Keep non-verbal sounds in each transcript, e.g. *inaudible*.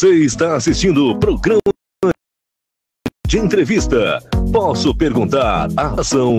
Você está assistindo o programa de entrevista. Posso perguntar a ação.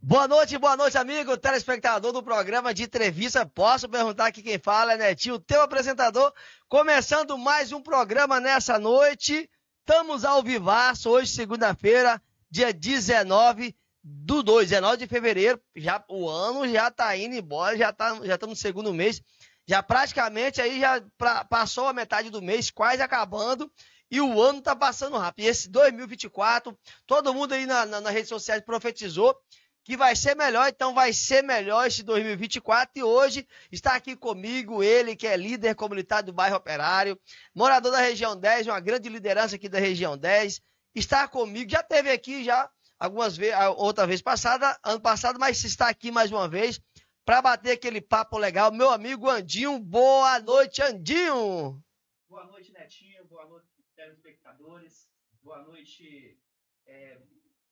Boa noite, boa noite, amigo telespectador do programa de entrevista. Posso perguntar aqui quem fala, é né, Netinho, teu apresentador. Começando mais um programa nessa noite. Estamos ao vivaço, hoje, segunda-feira, dia 19 do 2, 19 de fevereiro, já o ano já tá indo embora, já tá já estamos tá no segundo mês, já praticamente aí já pra, passou a metade do mês, quase acabando, e o ano tá passando rápido. E esse 2024, todo mundo aí na, na, nas redes sociais profetizou que vai ser melhor, então vai ser melhor esse 2024 e hoje está aqui comigo ele que é líder comunitário do bairro Operário, morador da região 10, uma grande liderança aqui da região 10, está comigo, já teve aqui já algumas vezes, outra vez passada, ano passado, mas está aqui mais uma vez para bater aquele papo legal. Meu amigo Andinho, boa noite, Andinho! Boa noite, Netinho, boa noite, telespectadores, boa noite, é,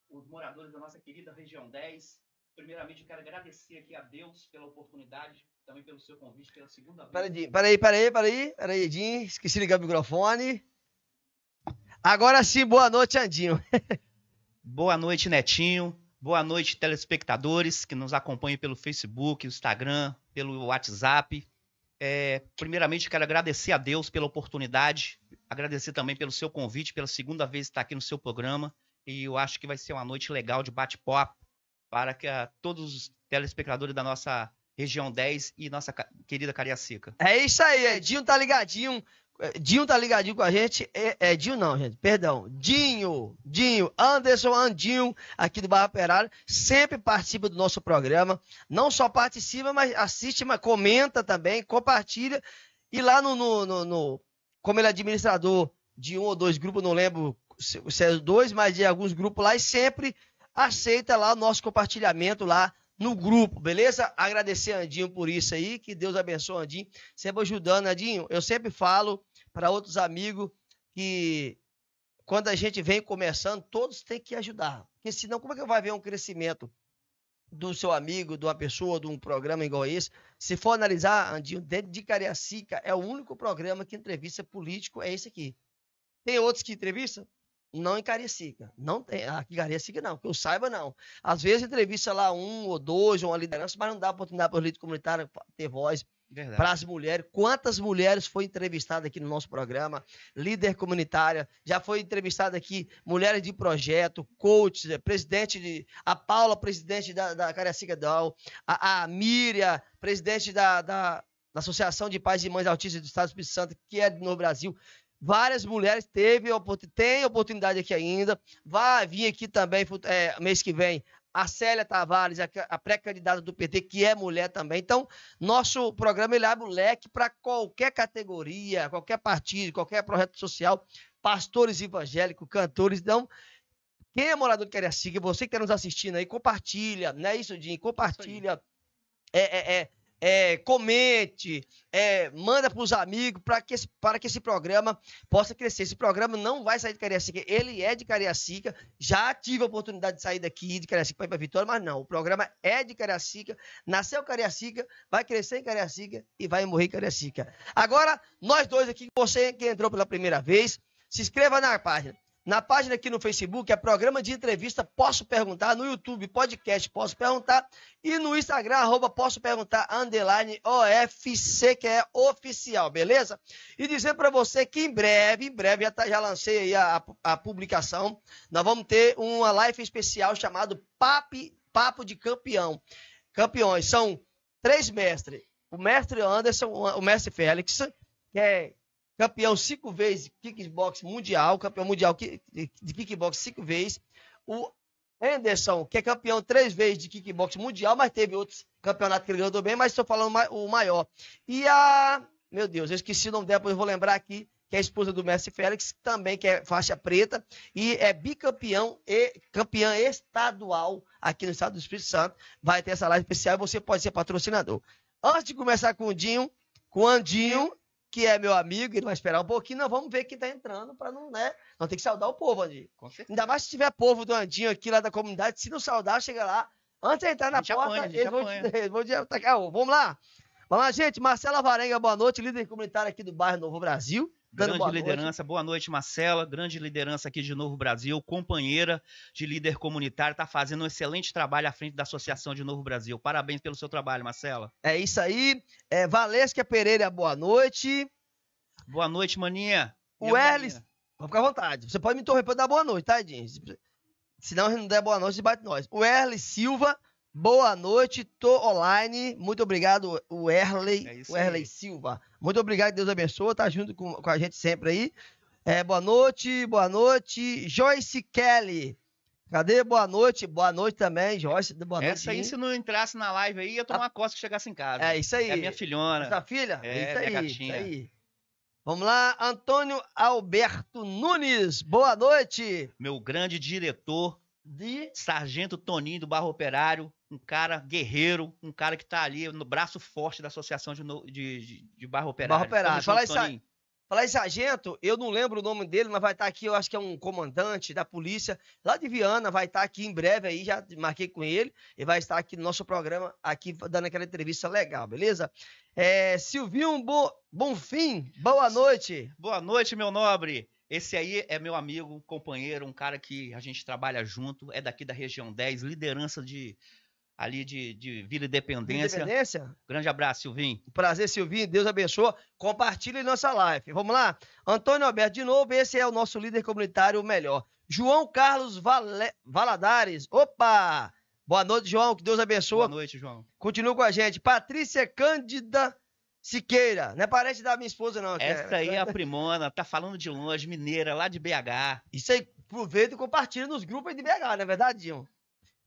os moradores da nossa querida região 10. Primeiramente, eu quero agradecer aqui a Deus pela oportunidade, também pelo seu convite, pela segunda vez. Peraí, peraí, peraí, peraí, peraí, Edinho, esqueci de ligar o microfone. Agora sim, boa noite, Andinho. *laughs* Boa noite, Netinho. Boa noite, telespectadores que nos acompanham pelo Facebook, Instagram, pelo WhatsApp. É, primeiramente, quero agradecer a Deus pela oportunidade, agradecer também pelo seu convite, pela segunda vez estar aqui no seu programa. E eu acho que vai ser uma noite legal de bate-papo para que a, ah, todos os telespectadores da nossa região 10 e nossa querida Cariacica. É isso aí, Edinho tá ligadinho é, Dinho tá ligadinho com a gente. É, é, Dinho não, gente. Perdão. Dinho, Dinho, Anderson Andinho, aqui do Barra Operário, sempre participa do nosso programa. Não só participa, mas assiste, mas comenta também, compartilha. E lá no, no, no, no como ele é administrador de um ou dois grupos, não lembro se, se é dois, mas de alguns grupos lá, e sempre aceita lá o nosso compartilhamento lá no grupo, beleza? Agradecer Andinho por isso aí, que Deus abençoe Andinho, sempre ajudando, Andinho. Né, eu sempre falo para outros amigos que quando a gente vem começando, todos têm que ajudar. Porque senão, como é que vai haver um crescimento do seu amigo, de uma pessoa, de um programa igual esse? Se for analisar, Andinho, dentro de Cariacica, é o único programa que entrevista político, é esse aqui. Tem outros que entrevistam? Não em Cariacica. Não tem. Ah, aqui em Cariacica, não, que eu saiba, não. Às vezes entrevista lá um ou dois, ou uma liderança, mas não dá oportunidade para o líder comunitário ter voz para as mulheres. Quantas mulheres foi entrevistada aqui no nosso programa? Líder comunitária, já foi entrevistada aqui mulheres de projeto, coach, eh, presidente de. A Paula, presidente da, da Cariacica Dal, a, a Miriam, presidente da, da, da, Associação de Pais e Mães Autistas do Estado do Espírito Santo, que é no Brasil. Várias mulheres teve, tem oportunidade aqui ainda. Vai vir aqui também é, mês que vem a Célia Tavares, a pré-candidata do PT, que é mulher também. Então, nosso programa ele abre o leque para qualquer categoria, qualquer partido, qualquer projeto social, pastores evangélicos, cantores. Então, quem é morador de Cariacica, você que está nos assistindo aí, compartilha, não é isso, Dinho? Compartilha. Isso é, é, é, é, comente, é, manda para os amigos para que, esse, para que esse programa possa crescer. Esse programa não vai sair de Cariacica, ele é de Cariacica. Já tive a oportunidade de sair daqui de Cariacica para ir para Vitória, mas não. O programa é de Cariacica, nasceu Cariacica, vai crescer em Cariacica e vai morrer em Cariacica. Agora, nós dois aqui, você que entrou pela primeira vez, se inscreva na página na página aqui no Facebook, é programa de entrevista Posso Perguntar, no YouTube, podcast Posso Perguntar, e no Instagram, arroba Posso Perguntar, underline OFC, que é oficial, beleza? E dizer para você que em breve, em breve, já, tá, já lancei aí a, a, publicação, nós vamos ter uma live especial chamado Papo, Papo de Campeão. Campeões, são três mestres, o mestre Anderson, o mestre Félix, que é campeão cinco vezes kickbox mundial, campeão mundial de kickbox cinco vezes. O Anderson, que é campeão três vezes de kickbox mundial, mas teve outros campeonatos que ele ganhou bem, mas estou falando o maior. E a. Meu Deus, eu esqueci o nome dela, depois eu vou lembrar aqui, que é a esposa do Mestre Félix, também que é faixa preta, e é bicampeão e campeã estadual aqui no estado do Espírito Santo. Vai ter essa live especial e você pode ser patrocinador. Antes de começar com o Dinho, com o Andinho, que é meu amigo, ele vai esperar um pouquinho, não, vamos ver quem tá entrando para não, né? Não tem que saudar o povo, ali. Ainda mais se tiver povo do Andinho aqui lá da comunidade, se não saudar, chega lá, antes de entrar na porta, apanha, eles, vão, *laughs* eles atacar. Vamos lá. Vamos lá, gente. Marcela Varenga, boa noite, líder comunitário aqui do bairro Novo Brasil. Dando grande liderança. Noite. Boa noite, Marcela. Grande liderança aqui de Novo Brasil, companheira de líder comunitário, está fazendo um excelente trabalho à frente da Associação de Novo Brasil. Parabéns pelo seu trabalho, Marcela. É isso aí. É, Valesca Pereira, boa noite. Boa noite, maninha. O Erlis, vamos ficar à vontade. Você pode me interromper para dar boa noite, tá, Edinho? Se não, não der boa noite, bate nós. O Erlis Silva, Boa noite, tô online. Muito obrigado, o Erley, é o Erley Silva. Muito obrigado, Deus abençoe. Tá junto com, com a gente sempre aí. É, boa noite, boa noite. Joyce Kelly. Cadê? Boa noite. Boa noite também, Joyce. Boa noite. Essa aí, se não entrasse na live aí, ia tomar a... costa que chegasse em casa. É isso aí. É minha filhona. Sua filha? É, é isso aí, gatinha. Isso aí. Vamos lá, Antônio Alberto Nunes. Boa noite. Meu grande diretor, de Sargento Toninho do Barro Operário, um cara guerreiro, um cara que está ali no braço forte da Associação de, de, de, Barro Operário. Barro Operário. Falar isso Sargento. Falar em sargento, eu não lembro o nome dele, mas vai estar tá aqui, eu acho que é um comandante da polícia lá de Viana, vai estar tá aqui em breve aí, já marquei com ele, e vai estar aqui no nosso programa, aqui dando aquela entrevista legal, beleza? É, Silvinho Bo, Bonfim, boa noite. Boa noite, meu nobre. Esse aí é meu amigo, companheiro, um cara que a gente trabalha junto, é daqui da região 10, liderança de, ali de, de Vila Independência. Vila Independência? Grande abraço, Silvinho. Prazer, Silvinho. Deus abençoe. Compartilhe nossa live. Vamos lá? Antônio Alberto, de novo, esse é o nosso líder comunitário melhor. João Carlos Valadares. Opa! Boa noite, João. Que Deus abençoe. Boa noite, João. Continua com a gente. Patrícia Cândida Siqueira. Não é parente da minha esposa, não. É- Essa aí é a primona. Tá falando de longe, mineira, lá de BH. Isso aí. Aproveita e compartilha nos grupos de BH, não é verdade, João?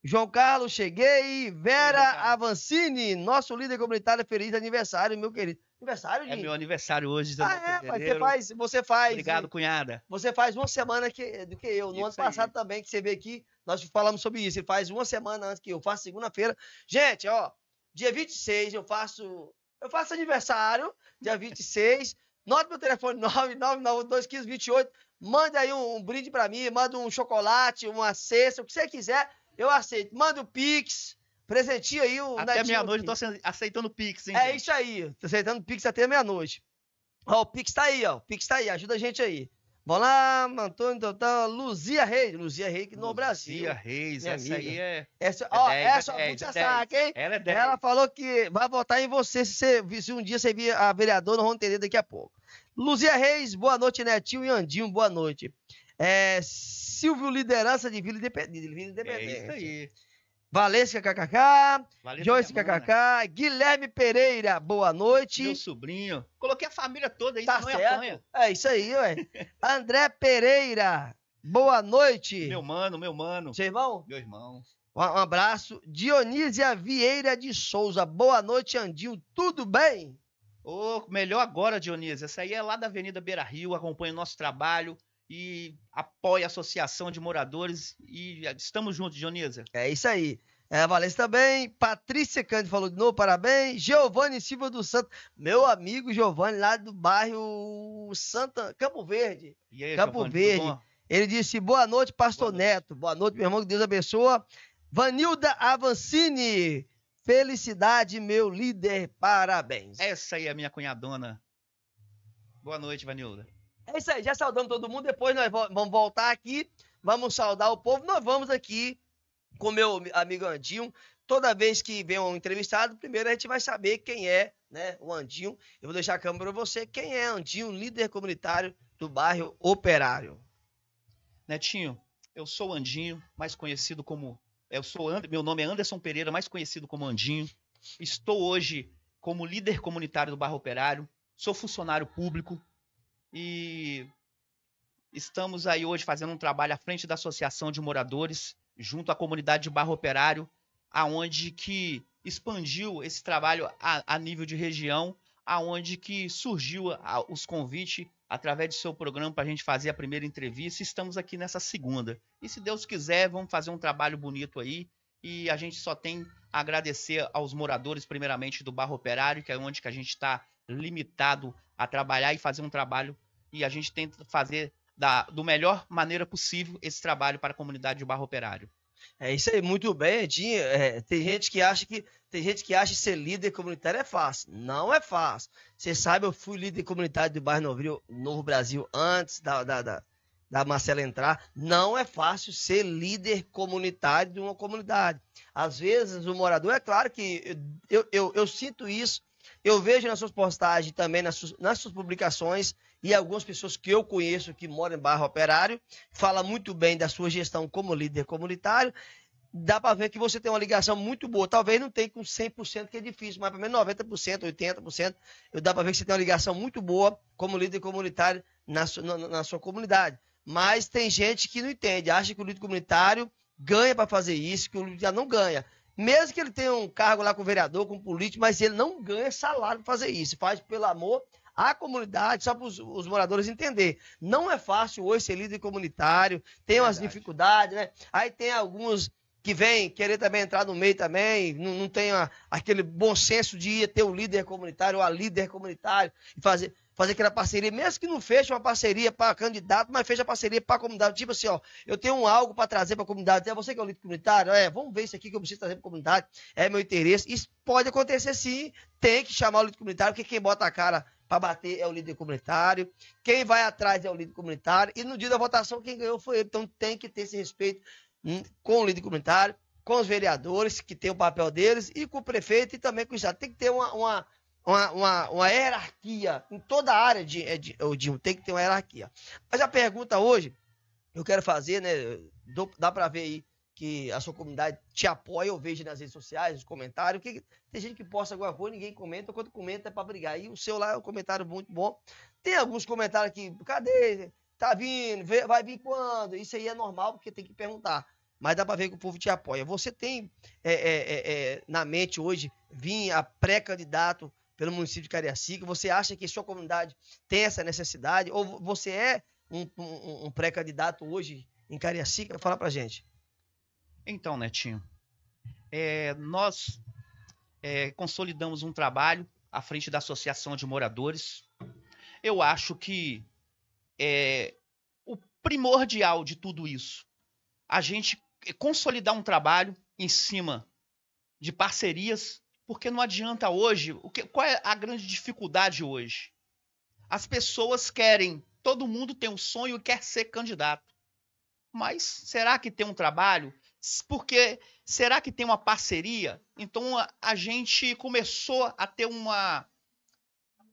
João Carlos, cheguei. Vera Avancini, nosso líder comunitário, feliz aniversário, meu querido. Aniversário, de... É meu aniversário hoje. Ah, é, mas você faz, você faz. Obrigado, cunhada. Você faz uma semana que, do que eu. No isso ano passado aí. também, que você veio aqui, nós falamos sobre isso. Ele faz uma semana antes que eu. Faço segunda-feira. Gente, ó, dia 26 eu faço. Eu faço aniversário, dia 26. Nota meu telefone 999121528. *laughs* Manda aí um, um brinde para mim, manda um chocolate, uma cesta, o que você quiser. Eu aceito. Manda o Pix. Presentia aí o Até meia-noite eu tô aceitando Pix, hein? É gente? isso aí. Tô aceitando Pix até meia-noite. Ó, o Pix tá aí, ó. O Pix tá aí. Ajuda a gente aí. Vamos lá, Antônio Total, tá, tá, Luzia Reis. Luzia Reis no Luzia Brasil. Luzia Reis, essa amiga. É aí é, é. Essa, ó, é 10, essa é puta saca, hein? Ela é 10. Ela falou que vai votar em você se, você, se um dia você vir a vereadora, nós vamos entender daqui a pouco. Luzia Reis, boa noite, Netinho e Andinho, boa noite. É, Silvio Liderança de Vila Independente. É isso aí. Valesca KKK, Joyce KKK, Guilherme Pereira, boa noite. Meu sobrinho. Coloquei a família toda aí, tá certo. é É isso aí, ué. *laughs* André Pereira, boa noite. Meu mano, meu mano. Seu irmão? Meu irmão. Um abraço. Dionísia Vieira de Souza, boa noite, Andinho, tudo bem? Ô, oh, melhor agora, Dionísia. Essa aí é lá da Avenida Beira Rio, acompanha o nosso trabalho e apoia a Associação de Moradores. E eh, estamos juntos, Dionísio. É isso aí. É, a Valência também, Patrícia Cândido falou de novo, parabéns. Giovanni Silva do Santo, meu amigo Giovanni, lá do bairro Santa, Campo Verde. E aí, Campo Giovani, Verde. Ele disse: boa noite, pastor boa noite. Neto. Boa noite, meu irmão, que Deus abençoe. Vanilda Avancini, felicidade, meu líder, parabéns. Essa aí é a minha cunhadona. Boa noite, Vanilda. É isso aí, já saudamos todo mundo. Depois nós vamos voltar aqui, vamos saudar o povo. Nós vamos aqui com meu amigo Andinho. Toda vez que vem um entrevistado, primeiro a gente vai saber quem é né, o Andinho. Eu vou deixar a câmera para você. Quem é Andinho, líder comunitário do bairro Operário? Netinho, eu sou Andinho, mais conhecido como. Eu sou And... Meu nome é Anderson Pereira, mais conhecido como Andinho. Estou hoje como líder comunitário do bairro Operário, sou funcionário público, e estamos aí hoje fazendo um trabalho à frente da Associação de Moradores, junto à comunidade de Barro Operário, aonde que expandiu esse trabalho a, a nível de região, aonde que surgiu a, os convites através do seu programa para a gente fazer a primeira entrevista. Estamos aqui nessa segunda. E se Deus quiser, vamos fazer um trabalho bonito aí. E a gente só tem a agradecer aos moradores, primeiramente, do Barro Operário, que é onde que a gente está limitado a trabalhar e fazer um trabalho e a gente tenta fazer da do melhor maneira possível esse trabalho para a comunidade de Barro Operário. É isso aí, muito bem, Edinho. É, tem gente que acha que tem gente que acha que ser líder comunitário é fácil. Não é fácil. Você sabe, eu fui líder comunitário do bairro Novo, Novo Brasil antes da, da, da, da Marcela entrar. Não é fácil ser líder comunitário de uma comunidade. Às vezes o morador, é claro que eu, eu, eu sinto isso eu vejo nas suas postagens também, nas suas, nas suas publicações, e algumas pessoas que eu conheço que moram em Barra Operário, fala muito bem da sua gestão como líder comunitário. Dá para ver que você tem uma ligação muito boa. Talvez não tenha com 100%, que é difícil, mas pelo menos 90%, 80%, eu dá para ver que você tem uma ligação muito boa como líder comunitário na, na, na sua comunidade. Mas tem gente que não entende, acha que o líder comunitário ganha para fazer isso, que o líder não ganha. Mesmo que ele tenha um cargo lá com o vereador, com o político, mas ele não ganha salário para fazer isso. Faz pelo amor à comunidade, só para os, os moradores entender. Não é fácil hoje ser líder comunitário, tem umas dificuldades, né? Aí tem alguns que vêm querer também entrar no meio também, não, não tem a, aquele bom senso de ir ter o líder comunitário ou a líder comunitário e fazer fazer aquela parceria, mesmo que não feche uma parceria para candidato, mas feche a parceria para a comunidade. Tipo assim, ó, eu tenho um algo para trazer para a comunidade. É você que é o líder comunitário? É, vamos ver isso aqui que eu preciso trazer para a comunidade. É meu interesse. Isso pode acontecer sim. Tem que chamar o líder comunitário, porque quem bota a cara para bater é o líder comunitário. Quem vai atrás é o líder comunitário. E no dia da votação, quem ganhou foi ele. Então tem que ter esse respeito hum, com o líder comunitário, com os vereadores, que tem o papel deles, e com o prefeito e também com o Estado. Tem que ter uma, uma uma, uma, uma hierarquia em toda a área de, é de, é de, tem que ter uma hierarquia. Mas a pergunta hoje, eu quero fazer, né? dá para ver aí que a sua comunidade te apoia, eu vejo nas redes sociais, nos comentários. Que, tem gente que posta alguma coisa, ninguém comenta, quando comenta é para brigar. E o seu lá é um comentário muito bom. Tem alguns comentários aqui, cadê? Tá vindo? Vai vir quando? Isso aí é normal, porque tem que perguntar. Mas dá para ver que o povo te apoia. Você tem é, é, é, é na mente hoje vir a pré-candidato pelo município de Cariacica, você acha que sua comunidade tem essa necessidade, ou você é um, um, um pré-candidato hoje em Cariacica? Fala pra gente. Então, Netinho, é, nós é, consolidamos um trabalho à frente da Associação de Moradores. Eu acho que é, o primordial de tudo isso, a gente consolidar um trabalho em cima de parcerias porque não adianta hoje. O que, qual é a grande dificuldade hoje? As pessoas querem. Todo mundo tem um sonho e quer ser candidato. Mas será que tem um trabalho? Porque será que tem uma parceria? Então a, a gente começou a ter uma.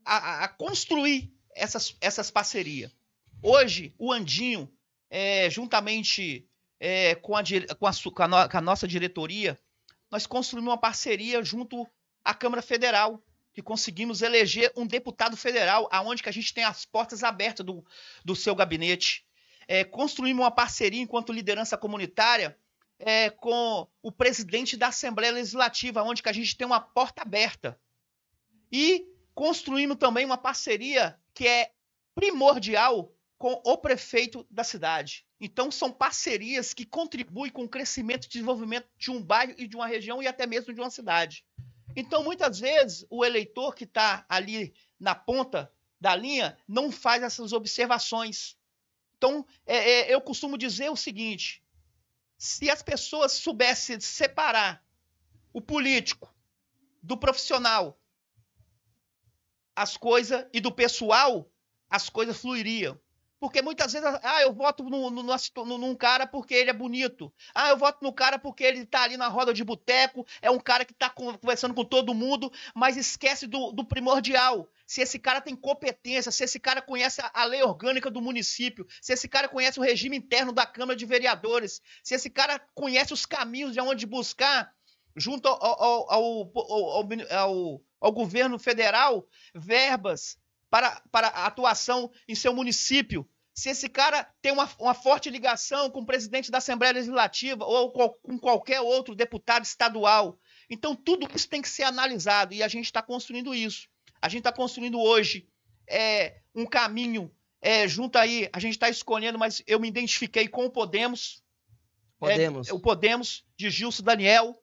a, a construir essas, essas parcerias. Hoje, o Andinho, é, juntamente é, com, a, com, a, com, a com a nossa diretoria, nós construímos uma parceria junto à Câmara Federal, que conseguimos eleger um deputado federal, aonde que a gente tem as portas abertas do, do seu gabinete. É, construímos uma parceria enquanto liderança comunitária é, com o presidente da Assembleia Legislativa, onde que a gente tem uma porta aberta. E construímos também uma parceria que é primordial com o prefeito da cidade. Então são parcerias que contribuem com o crescimento e desenvolvimento de um bairro e de uma região e até mesmo de uma cidade. Então muitas vezes o eleitor que está ali na ponta da linha não faz essas observações. Então é, é, eu costumo dizer o seguinte: se as pessoas soubessem separar o político do profissional, as coisas e do pessoal, as coisas fluiriam. Porque muitas vezes, ah, eu voto no, no, no, num cara porque ele é bonito. Ah, eu voto no cara porque ele tá ali na roda de boteco, é um cara que tá conversando com todo mundo, mas esquece do, do primordial. Se esse cara tem competência, se esse cara conhece a, lei orgânica do município, se esse cara conhece o regime interno da Câmara de Vereadores, se esse cara conhece os caminhos de onde buscar junto ao, ao, ao, ao, ao governo federal verbas para, para a atuação em seu município, se esse cara tem uma, uma forte ligação com o presidente da Assembleia Legislativa ou qual, com qualquer outro deputado estadual. Então, tudo isso tem que ser analisado e a gente está construindo isso. A gente está construindo hoje é, um caminho é, junto aí, a gente está escolhendo, mas eu me identifiquei com o Podemos. Podemos. É, o Podemos, de Gilson Daniel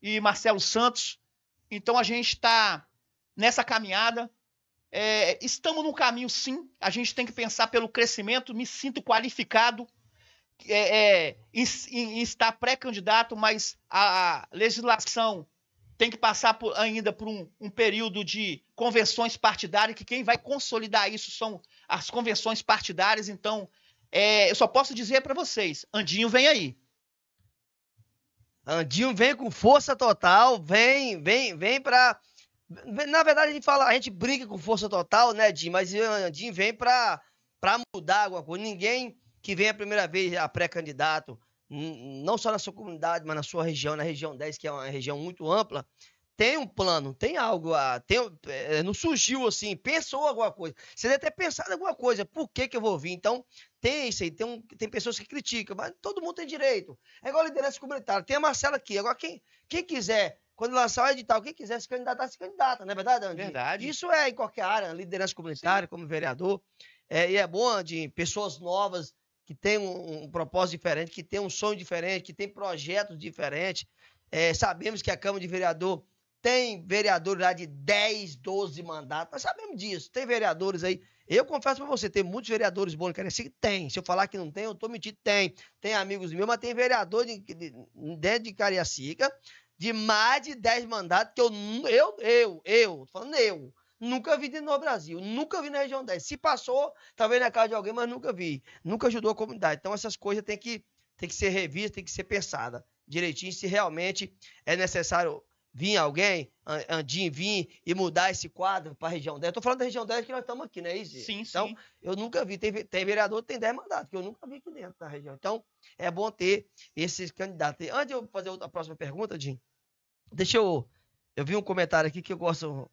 e Marcelo Santos. Então a gente está nessa caminhada. É, estamos no caminho, sim. A gente tem que pensar pelo crescimento. Me sinto qualificado é, é, em, em, estar pré-candidato, mas a, a, legislação tem que passar por, ainda por um, um, período de convenções partidárias, que quem vai consolidar isso são as convenções partidárias. Então, é, eu só posso dizer para vocês: Andinho, vem aí. Andinho vem com força total, vem, vem, vem para na verdade, a gente fala, a gente brinca com força total, né, Jim? Mas o eh, Jim vem para mudar alguma coisa. Ninguém que vem a primeira vez a pré-candidato, não só na sua comunidade, mas na sua região, na região 10, que é uma região muito ampla, tem um plano, tem algo, a, tem, é, não surgiu assim, pensou alguma coisa. Você deve ter pensado alguma coisa, por que, que eu vou vir? Então, tem isso aí, tem, um, tem pessoas que criticam, mas todo mundo tem direito. É igual a liderança comunitária, tem a Marcela aqui. Agora, quem, quem quiser quando lançar o edital, quem quiser se candidatar, se candidata, não é verdade, Andinho? Verdade. Isso é em qualquer área, né? liderança comunitária, Sim. como vereador. É, e é bom, de pessoas novas que têm um, um, propósito diferente, que têm um sonho diferente, que têm projetos diferentes. É, sabemos que a Câmara de Vereador tem vereadores lá de 10, 12 mandatos. Nós sabemos disso. Tem vereadores aí. Eu confesso para você, tem muitos vereadores bons em Cariacica. Tem. Se eu falar que não tem, eu tô mentindo. Tem. Tem amigos meus, mas tem vereador de, de, dentro de Cariacica de mais de 10 mandatos que eu, eu, eu, eu, falando eu, nunca vi no Brasil, nunca vi na região 10. Se passou, talvez tá na casa de alguém, mas nunca vi. Nunca ajudou a comunidade. Então essas coisas tem que, tem que ser revista, tem que ser pensada direitinho se realmente é necessário vir alguém, Andim vir e mudar esse quadro para a região 10. Estou falando da região 10 que nós estamos aqui, né, Isi? Sim, então, sim. eu nunca vi. Tem, tem vereador que tem 10 mandatos, que eu nunca vi aqui dentro da região. Então, é bom ter esses candidatos. Antes de eu fazer a próxima pergunta, Jim, deixa eu. Eu vi um comentário aqui que eu gosto.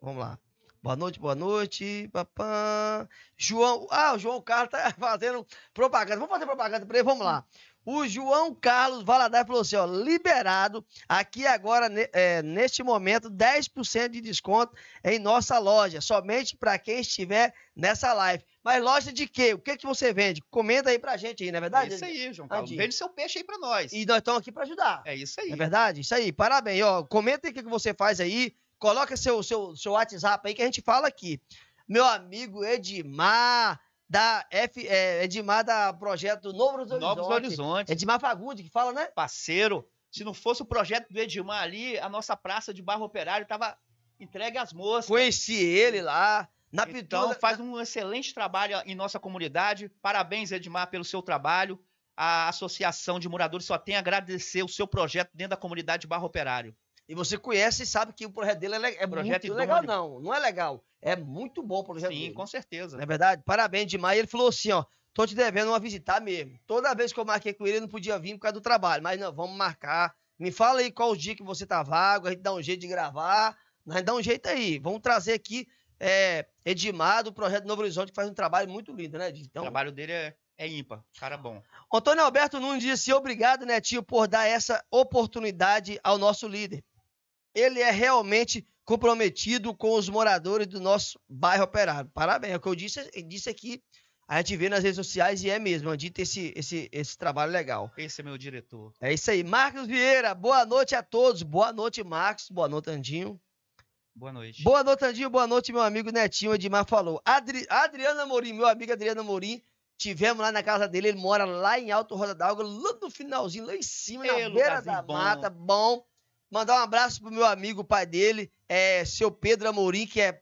Vamos lá. Boa noite, boa noite. Papá. João. Ah, o João Carlos tá *laughs* fazendo propaganda. Vamos fazer propaganda para ele, vamos lá. O João Carlos Valadares falou assim: ó, liberado aqui agora, é, neste momento, 10% de desconto em nossa loja, somente para quem estiver nessa live. Mas loja de quê? O que, que você vende? Comenta aí pra gente aí, não é verdade? É isso aí, João Carlos. Andinho. Vende seu peixe aí pra nós. E nós estamos aqui para ajudar. É isso aí. Não é verdade? Isso aí. Parabéns, ó. Comenta aí o que, que você faz aí. Coloca seu, seu, seu WhatsApp aí que a gente fala aqui. Meu amigo Edmar da F, é, Edmar da projeto Novos Horizontes. Novos Horizontes. Edmar Fagundes, que fala, né? Parceiro. Se não fosse o projeto do Edmar ali, a nossa praça de barro operário tava entregue às moças. Conheci ele lá. Na então, faz na... um excelente trabalho em nossa comunidade. Parabéns, Edmar, pelo seu trabalho. A Associação de Moradores só tem a agradecer o seu projeto dentro da comunidade de Barro Operário. E você conhece e sabe que o projeto dele é, é projeto muito legal, não. Não é legal. É muito bom o projeto Sim, dele. Sim, com certeza. Não é verdade? Parabéns demais. Ele falou assim, ó. Tô te devendo uma visitar mesmo. Toda vez que eu marquei com ele, eu não podia vir por causa do trabalho. Mas não, vamos marcar. Me fala aí qual o dia que você tá vago, a gente dá um jeito de gravar. Nós dá um jeito aí. Vamos trazer aqui é, Edmar, do Projeto Novo Horizonte, que faz um trabalho muito lindo, né, então... O trabalho dele é, é ímpar, cara bom. Antônio Alberto Nunes disse: obrigado, Netinho, por dar essa oportunidade ao nosso líder ele é realmente comprometido com os moradores do nosso bairro operário. Parabéns, é o que eu disse, disse aqui. A gente vê nas redes sociais e é mesmo. A gente tem esse, esse, esse trabalho legal. Esse é meu diretor. É isso aí. Marcos Vieira, boa noite a todos. Boa noite, Marcos. Boa noite, Andinho. Boa noite. Boa noite, Andinho. Boa noite, meu amigo Netinho Edmar falou. Adri... Adriana Morim, meu amigo Adriana Morim. Tivemos lá na casa dele, ele mora lá em Alto Roda d'Água, lá no finalzinho, lá em cima, Ei, na beira da bom. mata. Bom. Mandar um abraço pro meu amigo, pai dele, é seu Pedro Amorim, que é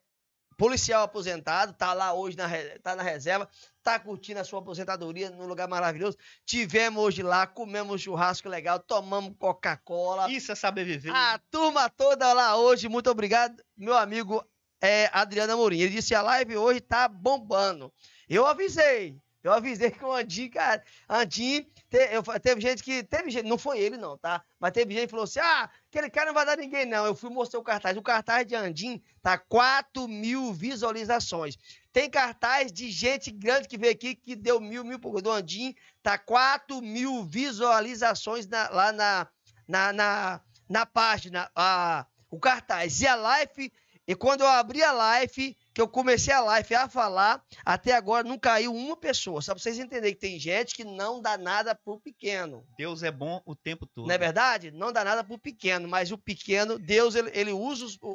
policial aposentado, tá lá hoje, na, tá na reserva, tá curtindo a sua aposentadoria num lugar maravilhoso. Tivemos hoje lá, comemos churrasco legal, tomamos Coca-Cola. Isso é saber viver. A turma toda lá hoje, muito obrigado, meu amigo é, Adriano Amorim. Ele disse, a live hoje tá bombando. Eu avisei, eu avisei que o Andim, cara, Andim, te, eu, teve gente que, teve gente, não foi ele não, tá? Mas teve gente que falou assim, ah, aquele cara não vai dar ninguém não. Eu fui mostrar o cartaz, o cartaz de Andim tá 4 mil visualizações. Tem cartaz de gente grande que veio aqui que deu mil, mil por do Andim, tá 4 mil visualizações na, lá na, na, na, na página, a, ah, o cartaz. E a live, e quando eu abri a live que eu comecei a live a falar, até agora não caiu uma pessoa. Só pra vocês entenderem que tem gente que não dá nada pro pequeno. Deus é bom o tempo todo. Não é verdade? Não dá nada pro pequeno, mas o pequeno, Deus, ele, ele usa o,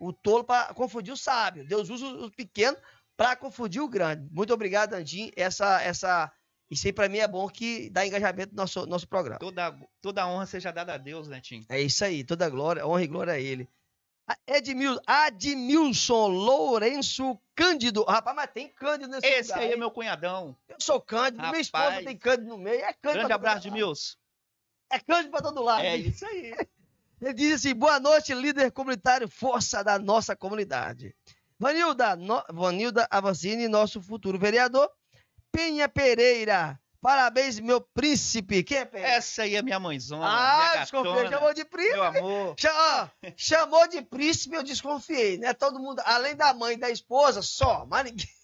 o, o tolo para confundir o sábio. Deus usa o pequeno para confundir o grande. Muito obrigado, Andim. Essa, essa, isso aí para mim é bom que dá engajamento no nosso, nosso programa. Toda, toda honra seja dada a Deus, né, É isso aí, toda glória, honra e glória a Ele. Edmilson, Admilson Lourenço Cândido. Rapaz, mas tem Cândido nesse Esse lugar, aí é meu cunhadão. Eu sou Cândido, Rapaz. minha esposa tem Cândido no meio. É Cândido. Grande abraço, Edmilson. É Cândido pra todo lado. É isso aí. *laughs* Ele diz assim: boa noite, líder comunitário, força da nossa comunidade. Vanilda, no, Vanilda Avancini, nosso futuro vereador. Penha Pereira, Parabéns, meu príncipe. Quem é Essa aí é minha mãezona. Ah, minha desconfiei. Chamou de príncipe. Meu amor. chamou de príncipe, eu desconfiei, né? Todo mundo, além da mãe e da esposa, só, mas ninguém. *laughs*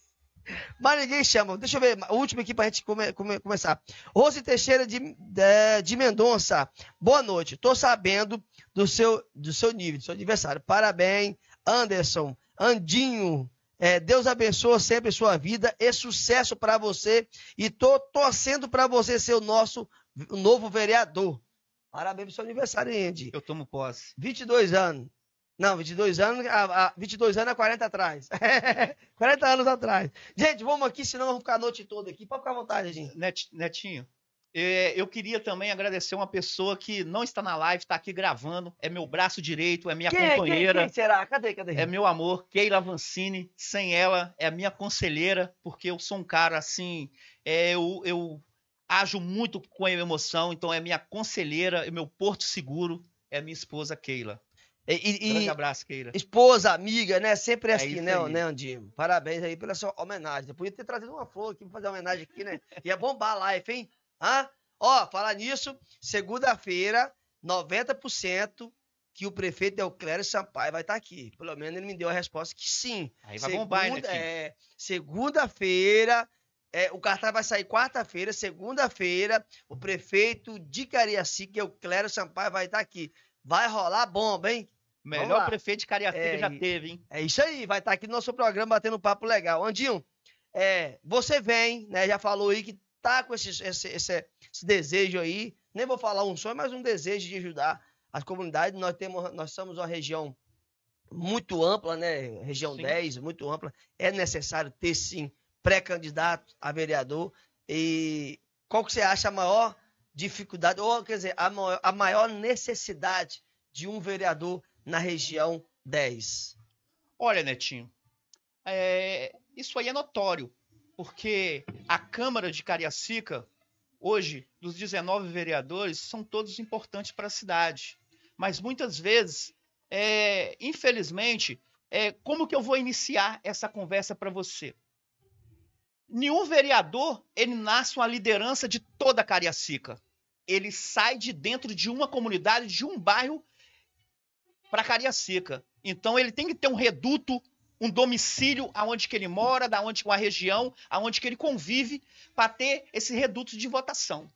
Mas ninguém chama. Deixa eu ver, o último aqui pra gente come, come, começar. Rose Teixeira de, de, de, Mendonça. Boa noite. Tô sabendo do seu, do seu nível, do seu adversário. Parabéns, Anderson. Andinho, é, Deus abençoe sempre sua vida e sucesso para você. E tô torcendo para você ser o nosso novo vereador. Parabéns pro seu aniversário, Andy. Eu tomo posse. 22 anos. Não, 22 anos, 22 anos é 40 atrás. 40 *laughs* anos atrás. Gente, vamos aqui, senão vou ficar a noite toda aqui. Pode ficar à vontade, gente. Net, netinho, é, eu queria também agradecer uma pessoa que não está na live, está aqui gravando. É meu braço direito, é minha quem, companheira. Quem, quem será? Cadê, cadê? É meu amor, Keila Vancini. Sem ela, é minha conselheira, porque eu sou um cara assim. É, eu, eu ajo muito com emoção, então é minha conselheira, é meu porto seguro, é minha esposa Keila. E, e, Grande abraço, Keira. Esposa, amiga, né? Sempre é assim, né, né, Andinho? Parabéns aí pela sua homenagem. Eu podia ter trazido uma flor aqui pra fazer uma homenagem aqui, né? Ia bombar a live, hein? Ah, ó, falar nisso, segunda-feira, 90% que o prefeito Euclério Sampaio vai estar tá aqui. Pelo menos ele me deu a resposta que sim. Aí vai Segunda, né, é, Segunda-feira, é, o cartaz vai sair quarta-feira, segunda-feira, o prefeito de Cariacica, Euclério Sampaio, vai estar tá aqui. Vai rolar bomba, hein? Melhor prefeito de Cariacica é, já teve, hein? É isso aí, vai estar tá aqui no nosso programa batendo um papo legal. Andinho, é, você vem, né? Já falou aí que tá com esse, esse, esse, esse desejo aí, nem vou falar um sonho, é mas um desejo de ajudar as comunidades. Nós temos, nós somos uma região muito ampla, né? Região sim. 10, muito ampla. É necessário ter sim pré-candidato a vereador. E qual que você acha a maior dificuldade, ou quer dizer, a maior, a maior necessidade de um vereador na região 10? Olha, Netinho, é, isso aí é notório porque a Câmara de Cariacica, hoje, dos 19 vereadores, são todos importantes para a cidade. Mas muitas vezes, é, infelizmente, é, como que eu vou iniciar essa conversa para você? Nenhum vereador ele nasce uma liderança de toda Cariacica. Ele sai de dentro de uma comunidade, de um bairro para Cariacica. Então ele tem que ter um reduto um domicílio aonde que ele mora, da onde uma região, aonde que ele convive, para ter esse reduto de votação.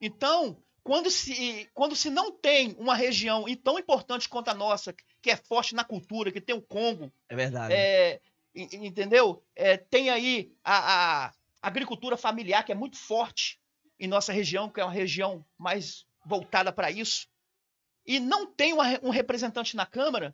Então, quando se, quando se não tem uma região tão importante quanto a nossa, que é forte na cultura, que tem o Congo. É verdade. É, entendeu? É, tem aí a, a agricultura familiar, que é muito forte em nossa região, que é uma região mais voltada para isso. E não tem uma, um representante na Câmara,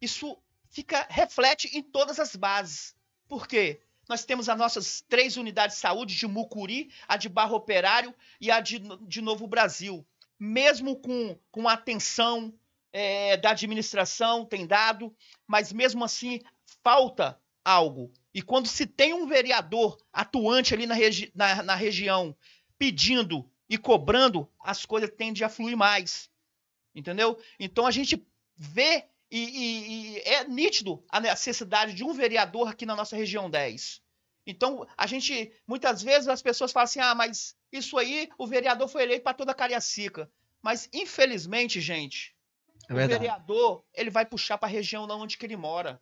isso fica reflete em todas as bases. Por quê? Nós temos as nossas três unidades de saúde de Mucuri, a de Barro Operário e a de, de Novo Brasil. Mesmo com, com a atenção é, da administração, tem dado, mas mesmo assim falta algo. E quando se tem um vereador atuante ali na, regi na, na região pedindo e cobrando, as coisas tendem a fluir mais. Entendeu? Então a gente vê e, e, e, é nítido a necessidade de um vereador aqui na nossa região 10. Então, a gente, muitas vezes as pessoas falam assim: ah, mas isso aí, o vereador foi eleito para toda a Cariacica. Mas, infelizmente, gente, é o vereador, ele vai puxar para a região onde que ele mora.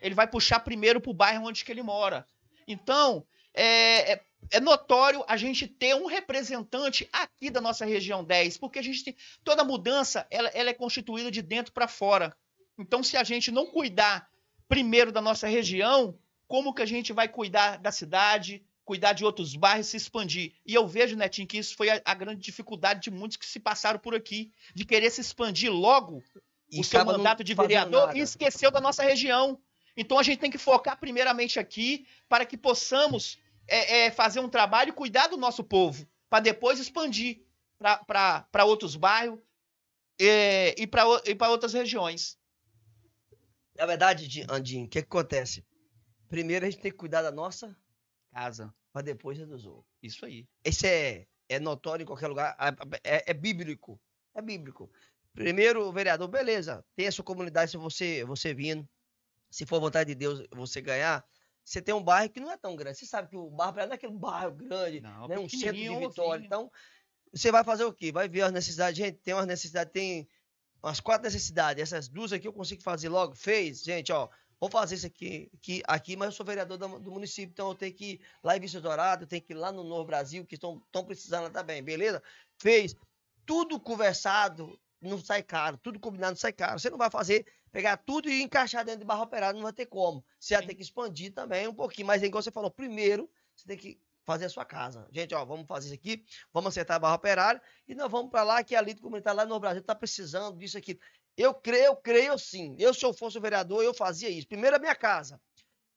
Ele vai puxar primeiro para o bairro onde que ele mora. Então, é, é, é, notório a gente ter um representante aqui da nossa região 10, porque a gente tem, toda mudança ela, ela é constituída de dentro para fora. Então, se a gente não cuidar primeiro da nossa região, como que a gente vai cuidar da cidade, cuidar de outros bairros, se expandir? E eu vejo, Netinho, que isso foi a, a grande dificuldade de muitos que se passaram por aqui, de querer se expandir logo e o seu mandato de vereador nada. e esqueceu da nossa região. Então, a gente tem que focar primeiramente aqui para que possamos é, é, fazer um trabalho e cuidar do nosso povo, para depois expandir para outros bairros é, e para outras regiões. Na verdade, Andinho, ah, o que, que acontece? Primeiro a gente tem que cuidar da nossa casa, para depois é dos outros. Isso aí. Esse é, é notório em qualquer lugar, é, é bíblico. É bíblico. Primeiro, vereador, beleza, tem a sua comunidade, se você, você vindo, se for vontade de Deus você ganhar, você tem um bairro que não é tão grande. Você sabe que o bairro não é aquele bairro grande, não, né? um centro de vitória. Então, você vai fazer o quê? Vai ver as necessidades. Gente, tem umas necessidades, tem umas quatro necessidades. Essas duas aqui eu consigo fazer logo. Fez, gente, ó. Vou fazer isso aqui, aqui, aqui mas eu sou vereador do, do município, então eu tenho que ir lá em Vista Dourado, eu tenho que ir lá no Novo Brasil, que estão precisando também, beleza? Fez. Tudo conversado não sai caro, tudo combinado não sai caro. Você não vai fazer, pegar tudo e encaixar dentro de barra operada, não vai ter como. Você vai ter que expandir também um pouquinho, mas é igual você falou, primeiro você tem que fazer a sua casa. Gente, ó, vamos fazer isso aqui, vamos acertar a barra operária e nós vamos para lá que é a Lito Comunitária lá no Brasil está precisando disso aqui. Eu creio, eu creio sim. Eu, se eu fosse o vereador, eu fazia isso. Primeiro a minha casa.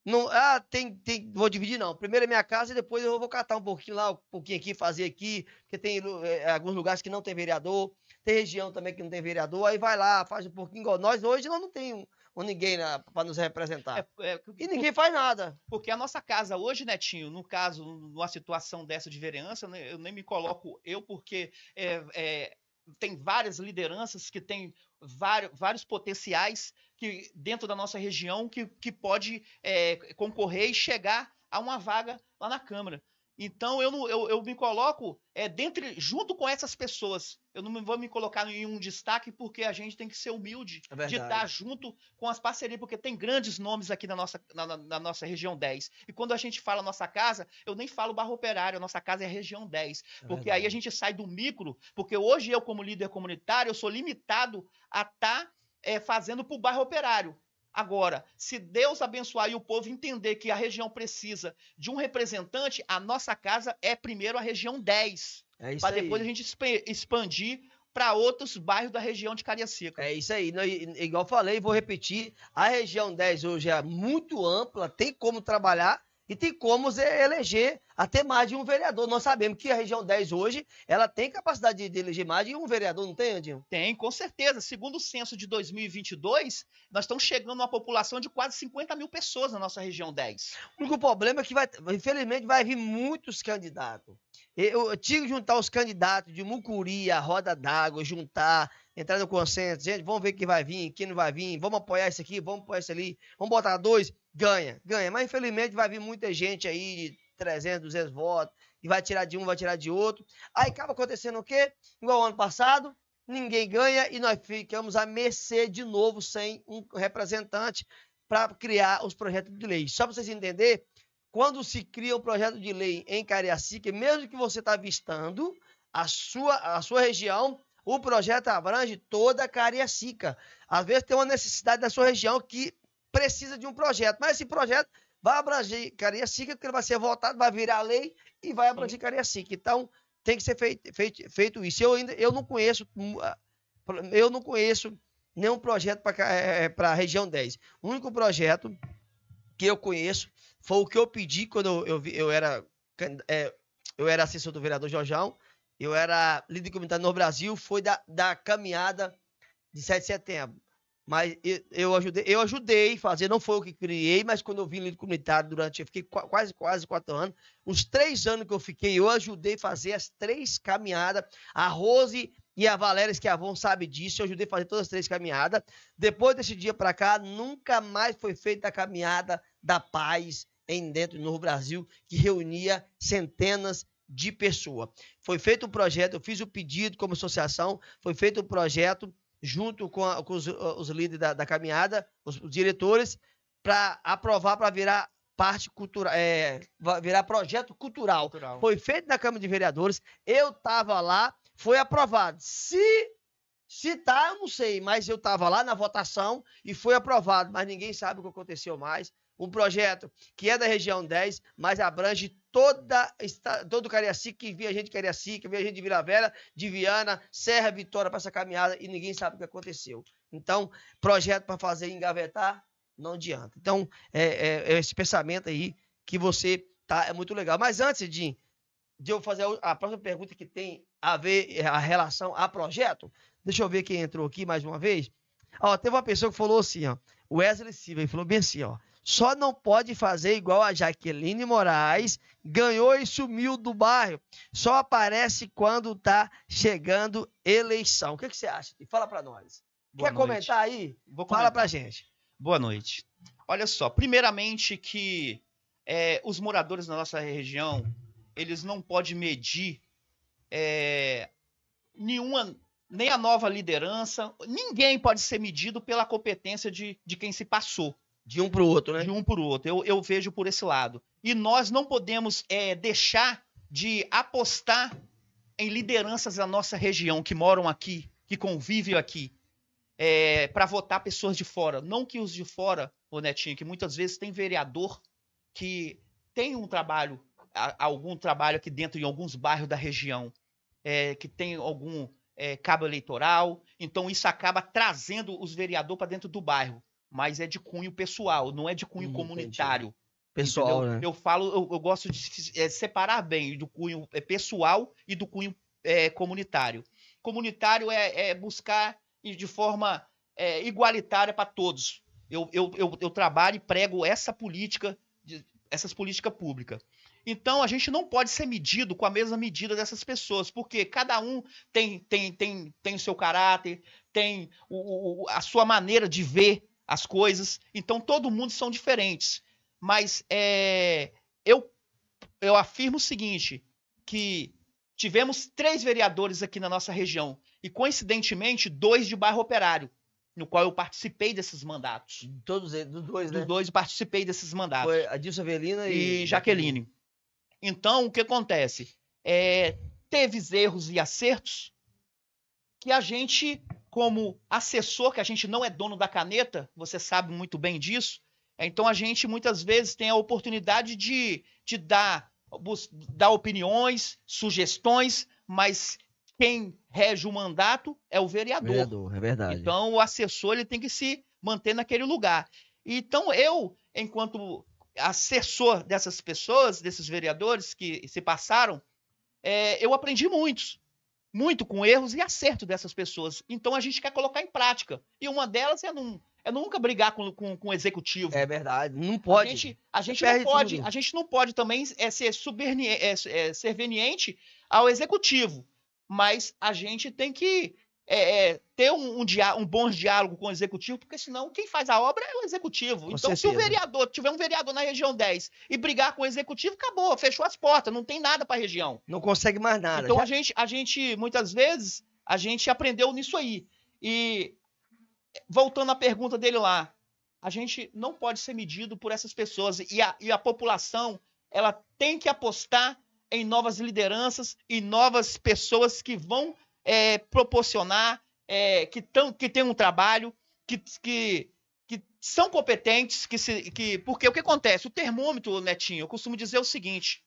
Não, ah, tem, tem, vou dividir, não. Primeiro a minha casa e depois eu vou catar um pouquinho lá, um pouquinho aqui, fazer aqui, porque tem é, alguns lugares que não tem vereador, tem região também que não tem vereador, aí vai lá, faz um pouquinho igual nós. Hoje nós não temos ou ninguém para nos representar. É, é, e ninguém faz nada. Porque a nossa casa hoje, Netinho, no caso, numa situação dessa de vereança, né, eu nem me coloco eu, porque é, é, tem várias lideranças que têm vários, vários potenciais que dentro da nossa região que, que pode é, concorrer e chegar a uma vaga lá na Câmara. Então eu, eu, eu me coloco é, dentro junto com essas pessoas. Eu não vou me colocar em um destaque porque a gente tem que ser humilde é de estar junto com as parcerias, porque tem grandes nomes aqui na nossa, na, na, nossa região 10. E quando a gente fala nossa casa, eu nem falo barro operário, a nossa casa é região 10. É porque verdade. aí a gente sai do micro, porque hoje eu, como líder comunitário, eu sou limitado a estar tá, é, fazendo para o bairro operário. Agora, se Deus abençoar e o povo entender que a região precisa de um representante, a nossa casa é primeiro a região 10. É para depois a gente expandir para outros bairros da região de Cariacica. É isso aí. Igual falei, vou repetir, a região 10 hoje é muito ampla, tem como trabalhar, e tem como eleger até mais de um vereador. Nós sabemos que a região 10 hoje, ela tem capacidade de, eleger mais de um vereador, não tem, Andinho? Tem, com certeza. Segundo o censo de 2022, nós estamos chegando a uma população de quase 50 mil pessoas na nossa região 10. O único problema é que, vai, infelizmente, vai vir muitos candidatos. Eu, tive que juntar os candidatos de Mucuri, a Roda d'Água, juntar entrar no consenso. Gente, vamos ver quem vai vir, quem não vai vir, vamos apoiar esse aqui, vamos apoiar esse ali, vamos botar dois, ganha, ganha. Mas infelizmente vai vir muita gente aí de 300, 200 votos, e vai tirar de um, vai tirar de outro. Aí acaba acontecendo o quê? Igual ano passado, ninguém ganha e nós ficamos à mercê de novo sem um representante para criar os projetos de lei. Só para vocês entenderem, quando se cria um projeto de lei em Cariacica, mesmo que você está avistando a sua, a sua região, o projeto abrange toda a Cariacica. Às vezes tem uma necessidade da sua região que precisa de um projeto, mas esse projeto vai abranger Cariacica, porque ele vai ser votado, vai virar lei e vai abranger Cariacica. Então, tem que ser feito, feito, feito isso. Eu ainda eu não conheço hum, eu não conheço nenhum projeto para a é, é, região 10. O único projeto que eu conheço foi o que eu pedi quando eu, eu, eu era é, eu era assessor do vereador Jorjão, eu era líder comunitário no Brasil, foi da, da caminhada de 7 de setembro. Mas eu, eu ajudei, eu ajudei fazer, não foi o que criei, mas quando eu vim líder comunitário durante, eu fiquei quase quase quatro anos, Os três anos que eu fiquei, eu ajudei fazer as três caminhadas. A Rose e a Valéria Esquiavon sabe disso, eu ajudei a fazer todas as três caminhadas. Depois desse dia para cá, nunca mais foi feita a caminhada da paz em dentro do Novo Brasil, que reunia centenas de pessoa. Foi feito um projeto, eu fiz o pedido como associação, foi feito um projeto junto com, a, com os, uh, os, líderes da, da caminhada, os, os diretores, para aprovar, para virar parte cultural, é, virar projeto cultural. cultural. Foi feito na Câmara de Vereadores, eu estava lá, foi aprovado. Se se tá, eu não sei, mas eu estava lá na votação e foi aprovado, mas ninguém sabe o que aconteceu mais. Um projeto que é da região 10, mas abrange toda, todo Cariacica, que via gente de Cariacica, via gente de Vila Velha, de Viana, Serra Vitória para essa caminhada e ninguém sabe o que aconteceu. Então, projeto para fazer engavetar, não adianta. Então, é, é, é esse pensamento aí que você tá, é muito legal. Mas antes, Edinho, de eu fazer a próxima pergunta que tem a ver é, a relação a projeto. Deixa eu ver quem entrou aqui mais uma vez. Ó, teve uma pessoa que falou assim, ó, Wesley Silva, ele falou bem assim, ó. Só não pode fazer igual a Jaqueline Moraes, ganhou e sumiu do bairro. Só aparece quando tá chegando eleição. O que, que você acha? E fala para nós. Boa Quer noite. comentar aí? Vou Fala para pra gente. Boa noite. Olha só, primeiramente que é, os moradores na nossa região, eles não podem medir é, nenhuma, nem a nova liderança, ninguém pode ser medido pela competência de, de quem se passou. De um para o outro, né? De um para o outro. Eu, eu vejo por esse lado. E nós não podemos é, deixar de apostar em lideranças da nossa região que moram aqui, que convivem aqui, é, para votar pessoas de fora. Não que os de fora, ô Netinho, que muitas vezes tem vereador que tem um trabalho, algum trabalho aqui dentro, em alguns bairros da região, é, que tem algum é, cabo eleitoral. Então isso acaba trazendo os vereadores para dentro do bairro mas é de cunho pessoal, não é de cunho hum, comunitário. Entendi. Pessoal, né? Eu falo, eu, eu gosto de é, separar bem do cunho é, pessoal e do cunho é, comunitário. Comunitário é, é, buscar de forma é, igualitária para todos. Eu, eu, eu, eu, trabalho e prego essa política, essas políticas públicas. Então a gente não pode ser medido com a mesma medida dessas pessoas, porque cada um tem tem tem tem o seu caráter, tem o, o a sua maneira de ver as coisas. Então todo mundo são diferentes. Mas é, eu, eu afirmo o seguinte: que tivemos três vereadores aqui na nossa região e, coincidentemente, dois de bairro operário, no qual eu participei desses mandatos. Todos dos dois, né? Dos dois participei desses mandatos. Foi Adilson Avelina e, e Jaqueline. Jaqueline. Então, o que acontece? É, teve erros e acertos que a gente como assessor, que a gente não é dono da caneta, você sabe muito bem disso. Então a gente muitas vezes tem a oportunidade de, de dar, dar opiniões, sugestões, mas quem rege o mandato é o vereador. vereador é verdade. Então o assessor ele tem que se manter naquele lugar. Então eu, enquanto assessor dessas pessoas, desses vereadores que se passaram, é, eu aprendi muitos muito com erros e acerto dessas pessoas. Então a gente quer colocar em prática. E uma delas é, num, é nunca brigar com, com, com, o executivo. É verdade, não pode. A gente, a gente não pode, a gente não pode também é, ser é, é, ao executivo. Mas a gente tem que é, é, ter um, um, dia, um bom diálogo com o executivo, porque senão quem faz a obra é o executivo. Com então, certeza. se o vereador tiver um vereador na região 10 e brigar com o executivo, acabou, fechou as portas, não tem nada para a região. Não consegue mais nada. Então, já... a, gente, a gente, muitas vezes, a gente aprendeu nisso aí. E, voltando à pergunta dele lá, a gente não pode ser medido por essas pessoas. E a, e a população, ela tem que apostar em novas lideranças e novas pessoas que vão é, proporcionar, é, que, tão, que tem um trabalho, que, que, que são competentes, que se, que, porque o que acontece? O termômetro, Netinho, eu costumo dizer o seguinte,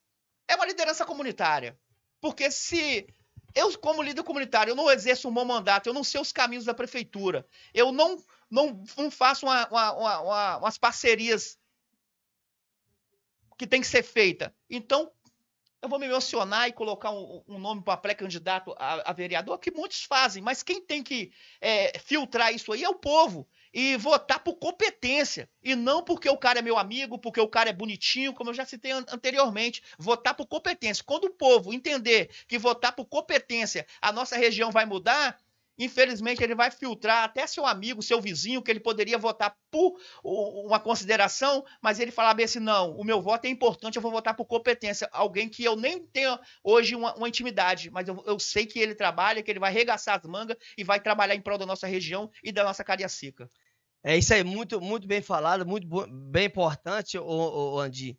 é uma liderança comunitária. Porque se eu, como líder comunitário, eu não exerço um bom mandato, eu não sei os caminhos da prefeitura, eu não, não, não faço uma, uma, uma, umas parcerias que tem que ser feita. Então, eu vou me emocionar e colocar um, um nome para pré-candidato a, a, vereador, que muitos fazem, mas quem tem que é, filtrar isso aí é o povo. E votar por competência. E não porque o cara é meu amigo, porque o cara é bonitinho, como eu já citei anteriormente. Votar por competência. Quando o povo entender que votar por competência a nossa região vai mudar, infelizmente ele vai filtrar até seu amigo, seu vizinho, que ele poderia votar por uma consideração, mas ele falar bem assim: não, o meu voto é importante, eu vou votar por competência. Alguém que eu nem tenho hoje uma, uma intimidade, mas eu, eu, sei que ele trabalha, que ele vai regaçar as mangas e vai trabalhar em prol da nossa região e da nossa Cariacica. É isso aí, muito, muito bem falado, muito bem importante, o, o Andi.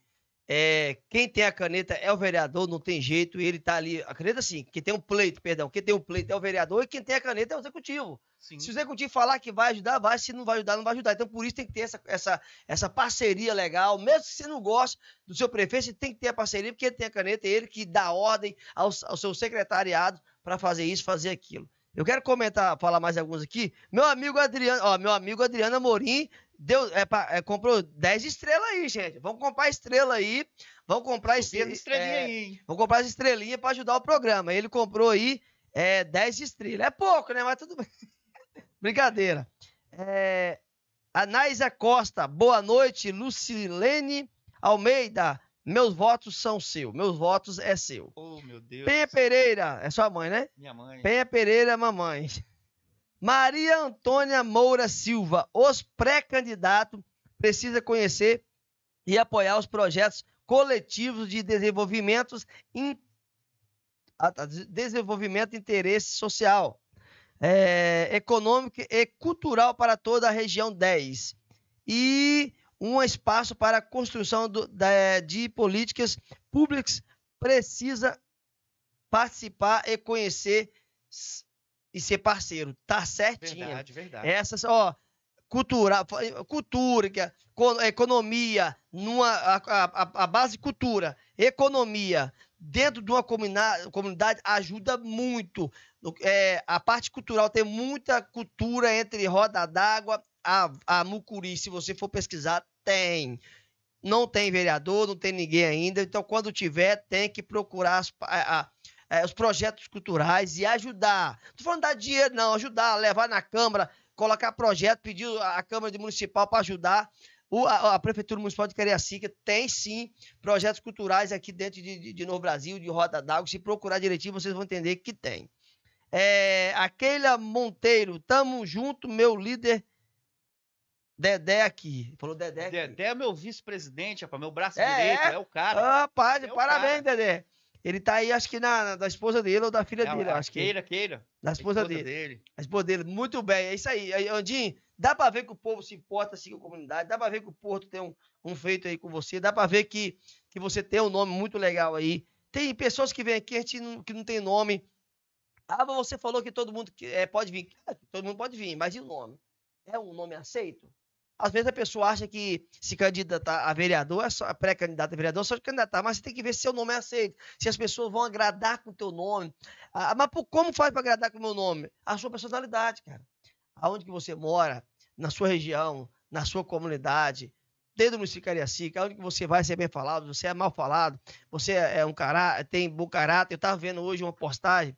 É, quem tem a caneta é o vereador, não tem jeito, e ele está ali. A caneta, sim, quem tem um pleito, perdão, quem tem um pleito é o vereador, e quem tem a caneta é o executivo. Sim. Se o executivo falar que vai ajudar, vai, se não vai ajudar, não vai ajudar. Então, por isso tem que ter essa, essa, essa parceria legal, mesmo que você não goste do seu prefeito, você tem que ter a parceria, porque ele tem a caneta, é ele que dá ordem ao, ao seu secretariado para fazer isso, fazer aquilo. Eu quero comentar, falar mais alguns aqui. Meu amigo Adriano, ó, meu amigo Adriano Amorim deu, é, é, comprou 10 estrelas aí, gente. Vamos comprar estrela aí. Vamos comprar estrelas. Estrelinha é, aí. Vamos comprar as estrelinhas para ajudar o programa. Ele comprou aí é, 10 estrelas. É pouco, né? Mas tudo bem. *laughs* Brincadeira. É, Anaísa Costa, boa noite. Lucilene Almeida, meus votos são seu. Meus votos é seu. Oh, meu Deus. Penha Pereira. É sua mãe, né? Minha mãe. Penha Pereira, mamãe. Maria Antônia Moura Silva. Os pré-candidatos precisa conhecer e apoiar os projetos coletivos de desenvolvimentos in... Ah, tá, desenvolvimento de interesse social, é... econômico e cultural para toda a região 10. E um espaço para a construção do, da, de políticas públicas precisa participar e conhecer e ser parceiro. Tá certinho. Verdade, verdade. Essas, ó, cultura, cultura, economia, numa, a, a, a base cultura, economia, dentro de uma comunidade ajuda muito. É, a parte cultural tem muita cultura entre roda d'água a, a Mucuri, se você for pesquisar, tem. Não tem vereador, não tem ninguém ainda. Então, quando tiver, tem que procurar as, a, a, a, é, os projetos culturais e ajudar. Não tô falando dar dinheiro, não. Ajudar, levar na Câmara, colocar projeto, pedir a Câmara Municipal para ajudar. O, a, a, Prefeitura Municipal de Cariacica tem sim projetos culturais aqui dentro de, de, de Novo Brasil, de Roda d'Água. Se procurar direitinho, vocês vão entender que tem. É, Monteiro, tamo junto, meu líder Dedé aqui. falou Dedé aqui. Dedé é meu vice-presidente, rapaz, meu braço é, direito, é. é o cara. Rapaz, é parabéns, cara. Dedé. Ele tá aí, acho que na, na, da esposa dele ou da filha é, dele. É, acho queira, que... queira. Da esposa, esposa dele. dele. A esposa dele. Muito bem, é isso aí. aí Andinho, dá pra ver que o povo se importa assim com a comunidade, dá pra ver que o Porto tem um, um feito aí com você, dá pra ver que, que você tem um nome muito legal aí. Tem pessoas que vêm aqui a gente não, que não tem nome. Ah, você falou que todo mundo é, pode vir. Todo mundo pode vir, mas e o nome? É um nome aceito? Às vezes a pessoa acha que se candidatar a vereador, é só pré-candidato a vereador, é só de candidatar, mas você tem que ver se seu nome é aceito, se as pessoas vão agradar com o teu nome. Ah, ah mas por, como faz para agradar com o meu nome? A sua personalidade, cara. Aonde que você mora, na sua região, na sua comunidade, dentro do município de Cariacica, que você vai ser é bem falado, você é mal falado, você é, é um cara, tem bom caráter. Eu estava vendo hoje uma postagem,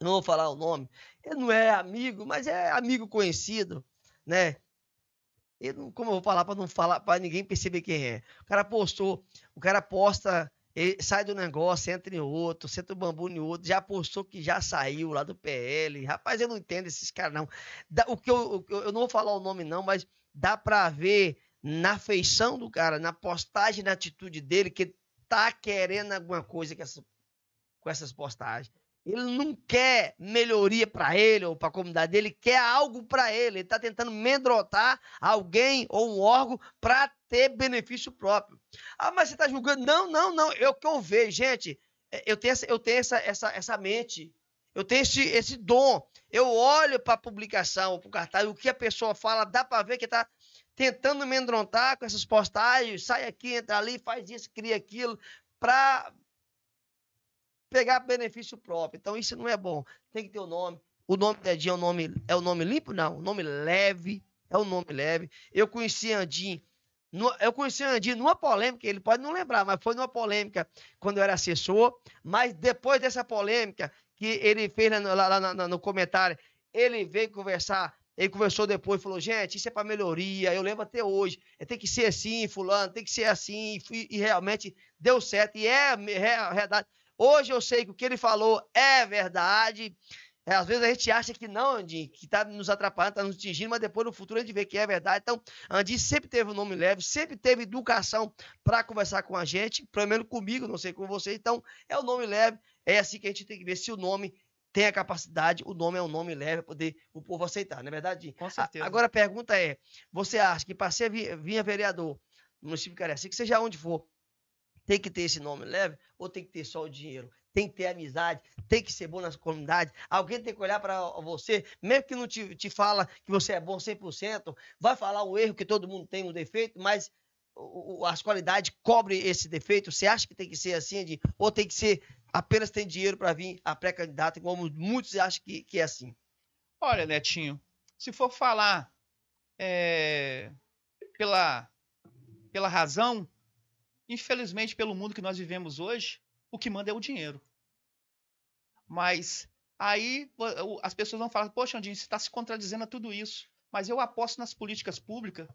não vou falar o nome, ele não é amigo, mas é amigo conhecido, né? Não, como eu vou falar para não falar para ninguém perceber quem é? O cara postou, o cara posta, sai do negócio, entra em outro, senta o bambu em outro, já postou que já saiu lá do PL. Rapaz, eu não entendo esses caras não. o que eu, eu não vou falar o nome não, mas dá para ver na feição do cara, na postagem, na atitude dele que tá querendo alguma coisa com, com essas postagens. Ele não quer melhoria para ele ou para a comunidade dele, ele quer algo para ele. Ele está tentando medrotar alguém ou um órgão para ter benefício próprio. Ah, mas você está julgando? Não, não, não. É o que eu vejo, gente. É, eu tenho essa, eu tenho essa, essa, essa mente. Eu tenho esse, esse dom. Eu olho para a publicação, para o cartaz, o que a pessoa fala, dá para ver que está tentando me amedrontar com essas postagens, sai aqui, entra ali, faz isso, cria aquilo, para pegar benefício próprio. Então isso não é bom. Tem que ter o um nome. O nome do Edinho é o um nome, é o um nome limpo? Não. O nome leve. É o nome leve. Eu conheci Andinho, No, eu conheci Andinho numa polêmica, ele pode não lembrar, mas foi numa polêmica quando eu era assessor. Mas depois dessa polêmica que ele fez lá, lá, lá, lá no comentário, ele veio conversar ele conversou depois, falou, gente, isso é para melhoria, eu lembro até hoje, é, tem que ser assim, fulano, tem que ser assim, e, realmente deu certo, e é, é, é verdade. Hoje eu sei que o que ele falou é verdade. É, às vezes a gente acha que não, Andy, que está nos atrapalhando, está nos atingindo, mas depois no futuro a gente vê que é verdade. Então, Andy sempre teve o um nome leve, sempre teve educação para conversar com a gente, pelo menos comigo, não sei com você. Então, é o nome leve, é assim que a gente tem que ver se o nome tem a capacidade, o nome é um nome leve para poder o povo aceitar, não é verdade? Com certeza. A, agora a pergunta é: você acha que para ser vinha vereador no município de Cariacica, seja onde for, tem que ter esse nome leve ou tem que ter só o dinheiro? Tem que ter amizade, tem que ser bom nas comunidades Alguém tem que olhar para você, mesmo que não te, te fala que você é bom 100%, vai falar o erro que todo mundo tem, um defeito, mas as qualidades cobrem esse defeito? Você acha que tem que ser assim, de, ou tem que ser apenas tem dinheiro para vir a pré-candidata, como muitos acham que, que é assim? Olha, Netinho, se for falar é, pela, pela razão, Infelizmente, pelo mundo que nós vivemos hoje, o que manda é o dinheiro. Mas aí as pessoas vão falar: Poxa, Andinho, você está se contradizendo a tudo isso. Mas eu aposto nas políticas públicas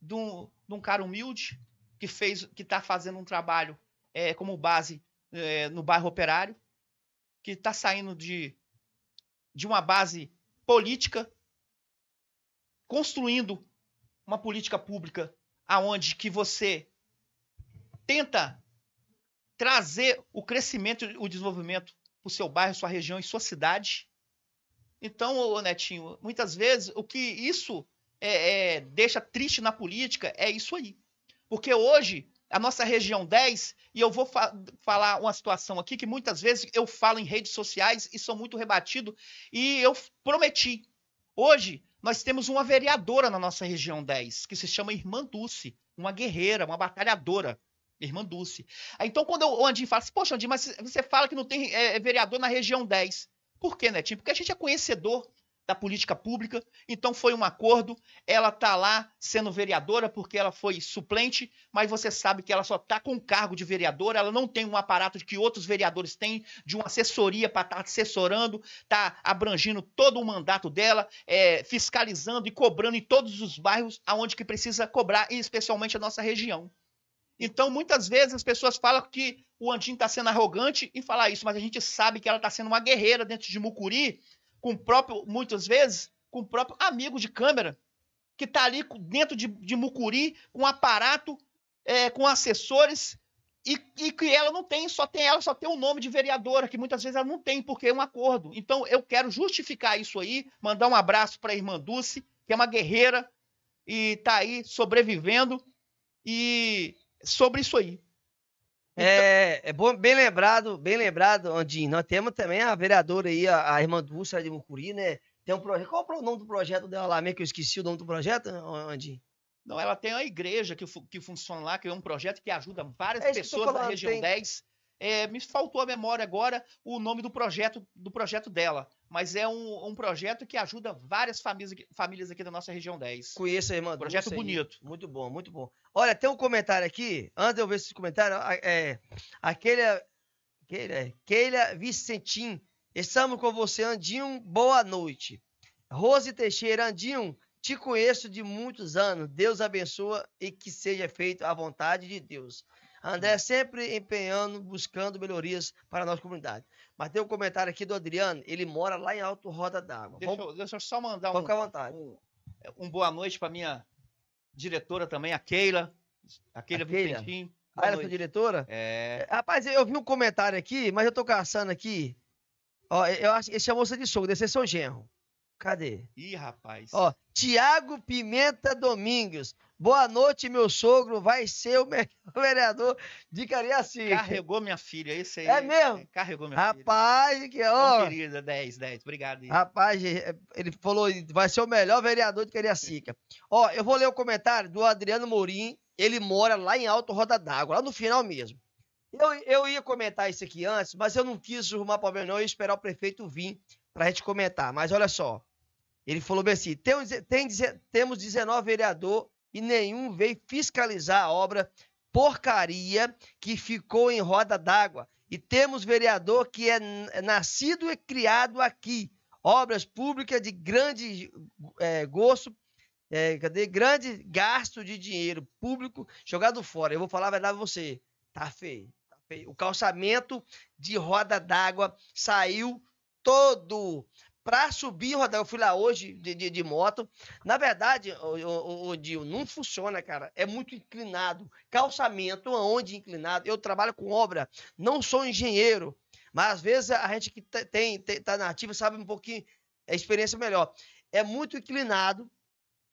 de um, de um cara humilde que fez, que está fazendo um trabalho é, como base é, no bairro operário, que está saindo de, de uma base política, construindo uma política pública aonde que você tenta trazer o crescimento e o desenvolvimento para o seu bairro, sua região e sua cidade. Então, ô Netinho, muitas vezes o que isso é, é, deixa triste na política é isso aí. Porque hoje, a nossa região 10, e eu vou fa falar uma situação aqui que muitas vezes eu falo em redes sociais e sou muito rebatido, e eu prometi. Hoje, nós temos uma vereadora na nossa região 10, que se chama Irmã Dulce, uma guerreira, uma batalhadora. Irmã Dulce. então, quando o Andinho fala assim, poxa, Andinho, mas você fala que não tem é, é vereador na região 10. Por quê, Netinho? Né, porque a gente é conhecedor da política pública, então foi um acordo. Ela tá lá sendo vereadora porque ela foi suplente, mas você sabe que ela só tá com cargo de vereadora, ela não tem um aparato que outros vereadores têm, de uma assessoria para estar tá assessorando, tá abrangindo todo o mandato dela, é, fiscalizando e cobrando em todos os bairros aonde que precisa cobrar, e especialmente a nossa região. Então, muitas vezes as pessoas falam que o Andinho está sendo arrogante e falar isso, mas a gente sabe que ela está sendo uma guerreira dentro de Mucuri, com próprio, muitas vezes, com o próprio amigo de câmera, que está ali dentro de, de Mucuri, com aparato, é, com assessores, e, e, que ela não tem, só tem ela, só tem o um nome de vereadora, que muitas vezes ela não tem, porque é um acordo. Então, eu quero justificar isso aí, mandar um abraço para a irmã Dulce, que é uma guerreira e está aí sobrevivendo. E sobre isso aí. Então... É, é bom, bem lembrado, bem lembrado, Andinho. Nós temos também a vereadora aí, a, a irmã Dulce de Mucuri, né? Tem um projeto. Qual é o nome do projeto dela lá mesmo? Que eu esqueci o nome do projeto, Andinho. Não, ela tem a igreja que, que funciona lá, que é um projeto que ajuda várias é pessoas falando, da região tem... 10. É, me faltou a memória agora o nome do projeto do projeto dela mas é um, um projeto que ajuda várias famílias, famílias aqui da nossa região 10. Conheço a irmã. Projeto bonito. Muito bom, muito bom. Olha, tem um comentário aqui, antes de eu ver esse comentário, é, aquele, aquele, é, Keila Vicentim, estamos com você, Andinho, boa noite. Rose Teixeira, Andinho, te conheço de muitos anos, Deus abençoa e que seja feito a vontade de Deus. André sempre empenhando, buscando melhorias para a nossa comunidade. Mas tem um comentário aqui do Adriano, ele mora lá em Alto Roda d'Água. Deixa, Vamos... deixa, eu só mandar um, um, é, um, boa noite para minha diretora também, a Keila. A Keila, a Keila. Vicentim. Boa ah, é diretora? É. é. Rapaz, eu vi um comentário aqui, mas eu tô caçando aqui. Ó, eu acho que é a moça de sogro, deve ser seu genro. Cadê? Ih, rapaz. Ó, Tiago Pimenta Domingos. Boa noite, meu sogro. Vai ser o melhor *laughs* vereador de Cariacica. Carregou minha filha, é isso aí. É mesmo? É, carregou minha Rapaz, filha. Rapaz, que ó. Então, querida, 10, 10. Obrigado. Hein? Rapaz, é, ele falou, vai ser o melhor vereador de Cariacica. ó, eu vou ler o comentário do Adriano Mourinho. Ele mora lá em Alto Roda d'Água, lá no final mesmo. Eu, eu ia comentar isso aqui antes, mas eu não quis arrumar problema, não. Eu ia esperar o prefeito vir para gente comentar. Mas olha só. Ele falou bem assim: tem, tem, temos 19 vereador e nenhum veio fiscalizar a obra porcaria que ficou em roda d'água. E temos vereador que é, é nascido e criado aqui. Obras públicas de grande é, gosto, é, cadê? Grande gasto de dinheiro público jogado fora. Eu vou falar a verdade pra você. Tá feio. Tá feio. O calçamento de roda d'água saiu todo para subir, Rodel. Eu fui lá hoje de, de, de moto. Na verdade, o, não funciona, cara. É muito inclinado. Calçamento, onde inclinado. Eu trabalho com obra, não sou engenheiro, mas às vezes a gente que tem, tem tá na ativa sabe um pouquinho, a é experiência melhor. É muito inclinado,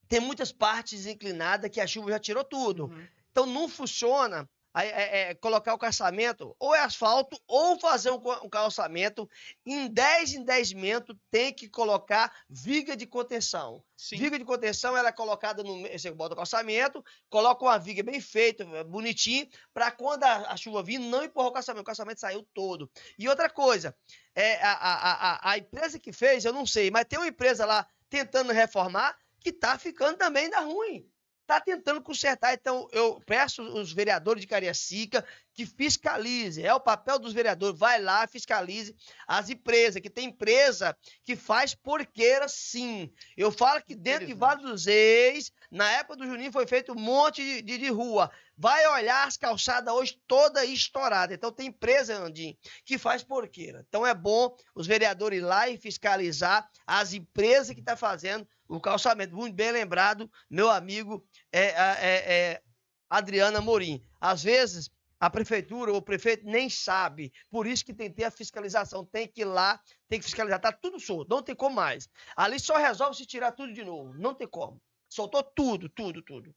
tem muitas partes inclinadas que a chuva já tirou tudo. Uhum. Então não funciona é, é, colocar o calçamento, ou é asfalto, ou fazer um, um calçamento. Em 10 endesimento tem que colocar viga de contenção. Sim. Viga de contenção ela é colocada no. Você bota o calçamento, coloca uma viga bem feita, eh, bonitinha, para quando a, a, chuva vir, não empurrar o calçamento. O calçamento saiu todo. E outra coisa, é, a, a, a, a empresa que fez, eu não sei, mas tem uma empresa lá tentando reformar que está ficando também da ruim está tentando consertar. Então, eu peço os vereadores de Cariacica que fiscalize. É o papel dos vereadores. Vai lá, fiscalize as empresas, que tem empresa que faz porqueira sim. Eu falo que dentro de Vale dos Reis, na época do Juninho, foi feito um monte de, de, de rua. Vai olhar as calçadas hoje toda estourada. Então tem empresa, Andim, que faz porqueira. Então é bom os vereadores ir lá e fiscalizar as empresas que estão tá fazendo o calçamento. Muito bem lembrado, meu amigo é, é, é Adriana Morim. Às vezes, a prefeitura ou o prefeito nem sabe. Por isso que tem que ter a fiscalização. Tem que ir lá, tem que fiscalizar. Tá tudo solto, não tem como mais. Ali só resolve se tirar tudo de novo. Não tem como. Soltou tudo, tudo, tudo.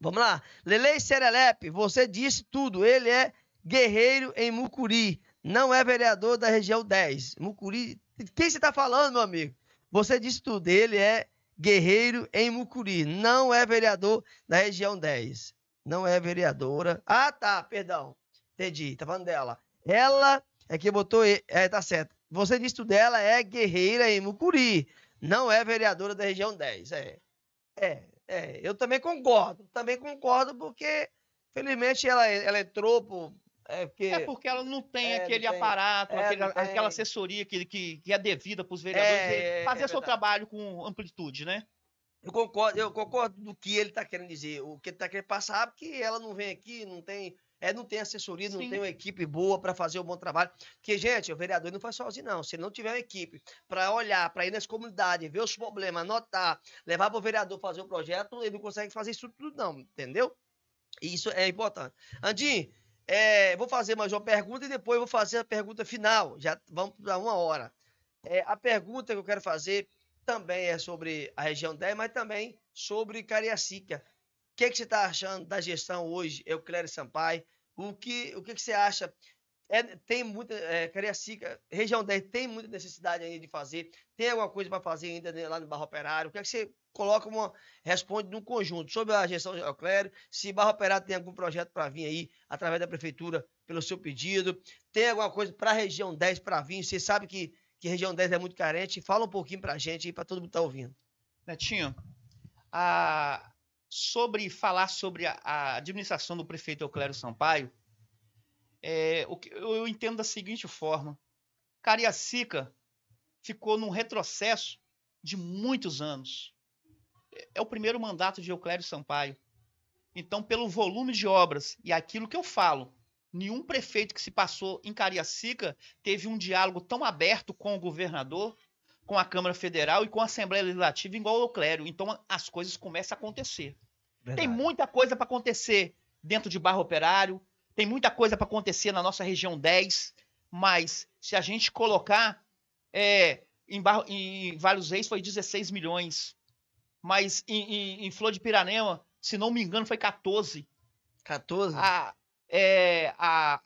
Vamos lá. Lelei Serelepe, você disse tudo. Ele é guerreiro em Mucuri. Não é vereador da região 10. Mucuri. Quem você está falando, meu amigo? Você disse tudo, ele é guerreiro em Mucuri, não é vereador da região 10. Não é vereadora. Ah, tá, perdão. Entendi, tá falando dela. Ela é que botou. É, tá certo. Você disse tudo, ela é guerreira em Mucuri, não é vereadora da região 10. É. É, é. Eu também concordo. Também concordo, porque, felizmente, ela, ela entrou por é porque, é porque ela não tem é, aquele tem, aparato, é, aquele, aquela assessoria que, que, que é devida para os vereadores é, é fazer seu trabalho com amplitude, né? Eu concordo, eu concordo do que ele está querendo dizer. O que ele está querendo passar, é que ela não vem aqui, não tem. É, não tem assessoria, Sim. não tem uma equipe boa para fazer um bom trabalho. Porque, gente, o vereador não faz sozinho, não. Se não tiver uma equipe para olhar, para ir nas comunidades, ver os problemas, anotar, levar para o vereador fazer o projeto, ele não consegue fazer isso tudo, não, entendeu? isso é importante. Andinho, é, vou fazer mais uma pergunta e depois vou fazer a pergunta final. Já vamos para uma hora. É, a pergunta que eu quero fazer também é sobre a região 10, mas também sobre Cariacica. O que, é que você está achando da gestão hoje, Euclério Sampaio? O que, o que, que você acha é, tem muita. É, Cariacica, região 10 tem muita necessidade ainda de fazer. Tem alguma coisa para fazer ainda né, lá no Barro Operário? O que é que você coloca uma. responde num conjunto sobre a gestão do Clério, se Barro Operário tem algum projeto para vir aí através da prefeitura pelo seu pedido. Tem alguma coisa para a região 10 para vir? Você sabe que, que região 10 é muito carente. Fala um pouquinho para a gente aí, para todo mundo estar tá ouvindo. Netinho, a... sobre falar sobre a, a administração do prefeito Euclério Sampaio é, o que eu entendo da seguinte forma: Cariacica ficou num retrocesso de muitos anos. É, é o primeiro mandato de Euclério Sampaio. Então, pelo volume de obras e aquilo que eu falo, nenhum prefeito que se passou em Cariacica teve um diálogo tão aberto com o governador, com a Câmara Federal e com a Assembleia Legislativa igual o Euclério. Então, as coisas começam a acontecer. Verdade. Tem muita coisa para acontecer dentro de Barro Operário, tem muita coisa para acontecer na nossa região 10, mas se a gente colocar é, em, Bar em Vários Reis foi 16 milhões, mas em, em, em, Flor de Piranema, se não me engano, foi 14. 14? A, é, a,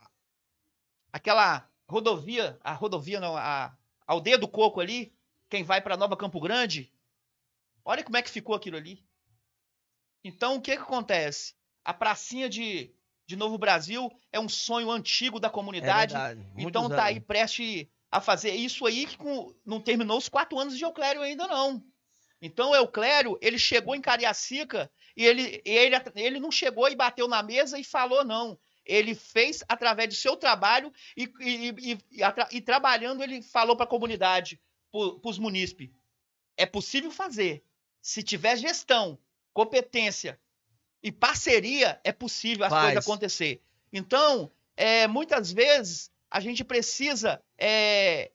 aquela rodovia, a rodovia não, a, a aldeia do Coco ali, quem vai para Nova Campo Grande, olha como é que ficou aquilo ali. Então, o que, que acontece? A pracinha de de Novo Brasil é um sonho antigo da comunidade. É então tá anos. aí preste a fazer isso aí que com, não terminou os quatro anos de Euclério ainda não. Então o Euclério, ele chegou em Cariacica e ele, ele, ele não chegou e bateu na mesa e falou não. Ele fez através do seu trabalho e, e, e, e trabalhando ele falou para a comunidade, para os munícipes. É possível fazer. Se tiver gestão, competência e parceria é possível as Faz. coisas acontecer. Então, é, muitas vezes a gente precisa é,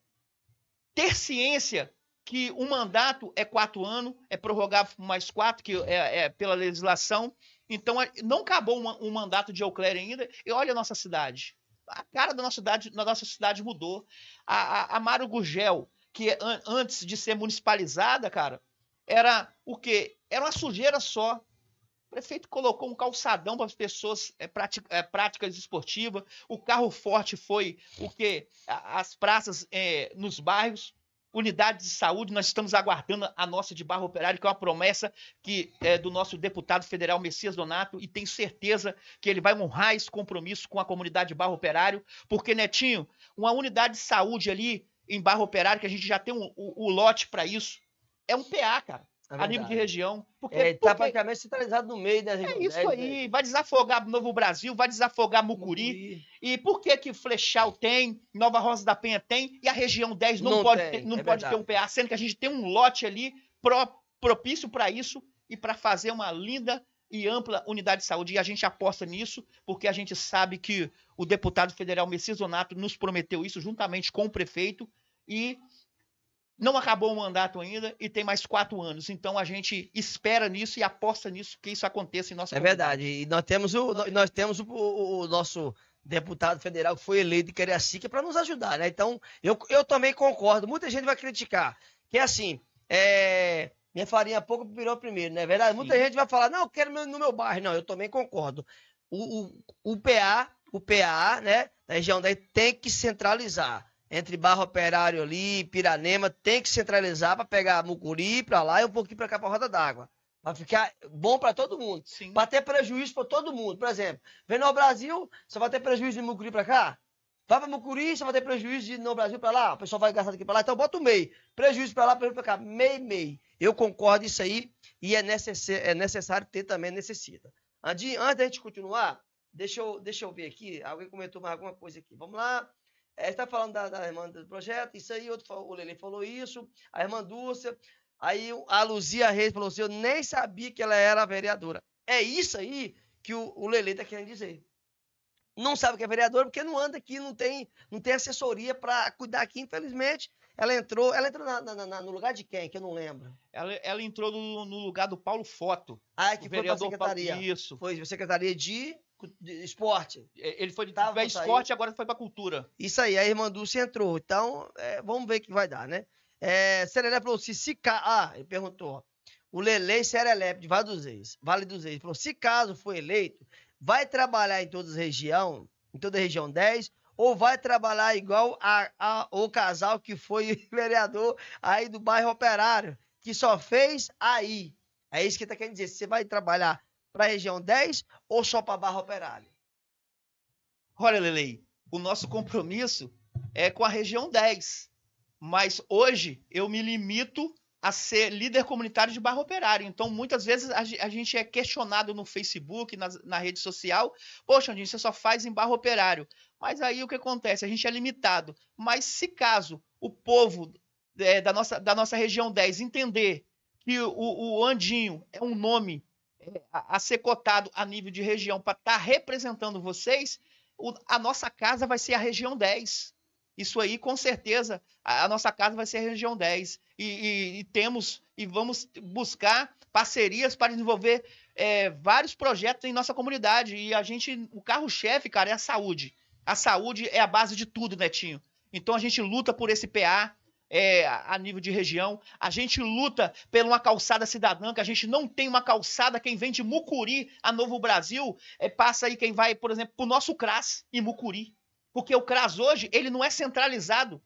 ter ciência que o mandato é quatro anos, é prorrogável por mais quatro, que é, é pela legislação. Então, é, não acabou o um, um mandato de Euclério ainda. E olha a nossa cidade. A cara da nossa cidade, da nossa cidade mudou. A, a, a Mário Gugel, que an, antes de ser municipalizada, cara, era o quê? Era uma sujeira só. O prefeito colocou um calçadão para as pessoas é, prática, é, práticas esportivas. O carro forte foi o que as praças é, nos bairros, unidades de saúde. Nós estamos aguardando a nossa de Barro Operário, que é uma promessa que é, do nosso deputado federal Messias Donato e tenho certeza que ele vai honrar esse compromisso com a comunidade de Barro Operário, porque Netinho, uma unidade de saúde ali em Barro Operário que a gente já tem um, o lote para isso é um PA, cara. É a nível de região. Porque, é, tá porque... praticamente centralizado no meio da né, região. É isso é, aí. É. Vai desafogar Novo Brasil, vai desafogar Mucuri. Mucuri. E por que que Flechal tem, Nova Rosa da Penha tem, e a região 10 não, não pode, ter, não é pode ter um PA, sendo que a gente tem um lote ali pro, propício para isso e para fazer uma linda e ampla unidade de saúde. E a gente aposta nisso, porque a gente sabe que o deputado federal Messias Donato nos prometeu isso juntamente com o prefeito. E não acabou o mandato ainda e tem mais quatro anos. Então a gente espera nisso e aposta nisso que isso aconteça em nossa. É verdade. E nós temos o nós temos o, o, nosso deputado federal que foi eleito de Cariacica para nos ajudar, né? Então eu, eu também concordo. Muita gente vai criticar que é assim é minha farinha pouco virou primeiro, não né? é verdade? Sim. Muita gente vai falar não eu quero no meu bairro, não. Eu também concordo. O, o, o PA o PA né na região daí tem que centralizar entre Barro Operário ali e Piranema, tem que centralizar para pegar Mucuri para lá e um pouquinho para cá para roda d'água. Vai ficar bom para todo mundo. Vai ter prejuízo para todo mundo. Por exemplo, vem no Brasil, você vai ter prejuízo de Mucuri para cá? Vai para Mucuri, você vai ter prejuízo de no Brasil para lá? O pessoal vai gastar daqui para lá, então bota o MEI. Prejuízo para lá, prejuízo para cá. MEI, MEI. Eu concordo isso aí e é, necess... é necessário ter também, necessita. Antes da gente continuar, deixa eu, deixa eu ver aqui. Alguém comentou mais alguma coisa aqui. Vamos lá está é, falando da, da, irmã do projeto, isso aí, outro, o Lele falou isso, a irmã Dúrcia, aí a Luzia Reis falou assim, eu nem sabia que ela era vereadora. É isso aí que o, o Lele está querendo dizer. Não sabe que é vereadora porque não anda aqui, não tem, não tem assessoria para cuidar aqui, infelizmente. Ela entrou, ela entrou na, na, na, no lugar de quem? Que eu não lembro. Ela, ela entrou no, no, lugar do Paulo Foto. Ah, é que foi vereador secretaria. Paulo, isso. Foi secretaria de esporte. É, ele foi de Tava esporte e agora foi para cultura. Isso aí, a irmã Dulce entrou. Então, é, vamos ver o que vai dar, né? É, Serelé falou se ca... Ah, ele perguntou. O Lele Serelé de Vale dos Reis. Vale dos Reis. Falou, se caso for eleito, vai trabalhar em toda a região em toda a região 10, ou vai trabalhar igual a, a, o casal que foi *laughs* vereador aí do bairro Operário, que só fez aí. É isso que ele tá querendo dizer. Você vai trabalhar para a região 10 ou só para a Barra Operária? Olha, Lelei, o nosso compromisso é com a região 10. Mas hoje eu me limito a ser líder comunitário de barra operária. Então, muitas vezes a, gente é questionado no Facebook, na, na rede social. Poxa, Andinho, você só faz em barro operário. Mas aí o que acontece? A gente é limitado. Mas se caso o povo é, da, nossa, da nossa região 10 entender que o, o Andinho é um nome a ser cotado a nível de região para estar tá representando vocês, a nossa casa vai ser a região 10. Isso aí, com certeza, a, nossa casa vai ser a região 10. E, e, e temos e vamos buscar parcerias para desenvolver é, vários projetos em nossa comunidade. E a gente, o carro-chefe, cara, é a saúde. A saúde é a base de tudo, Netinho. Então a gente luta por esse PA, é, a nível de região. A gente luta por uma calçada cidadã, que a gente não tem uma calçada. Quem vem de Mucuri a Novo Brasil é, passa aí quem vai, por exemplo, para o nosso CRAS e Mucuri. Porque o CRAS hoje, ele não é centralizado.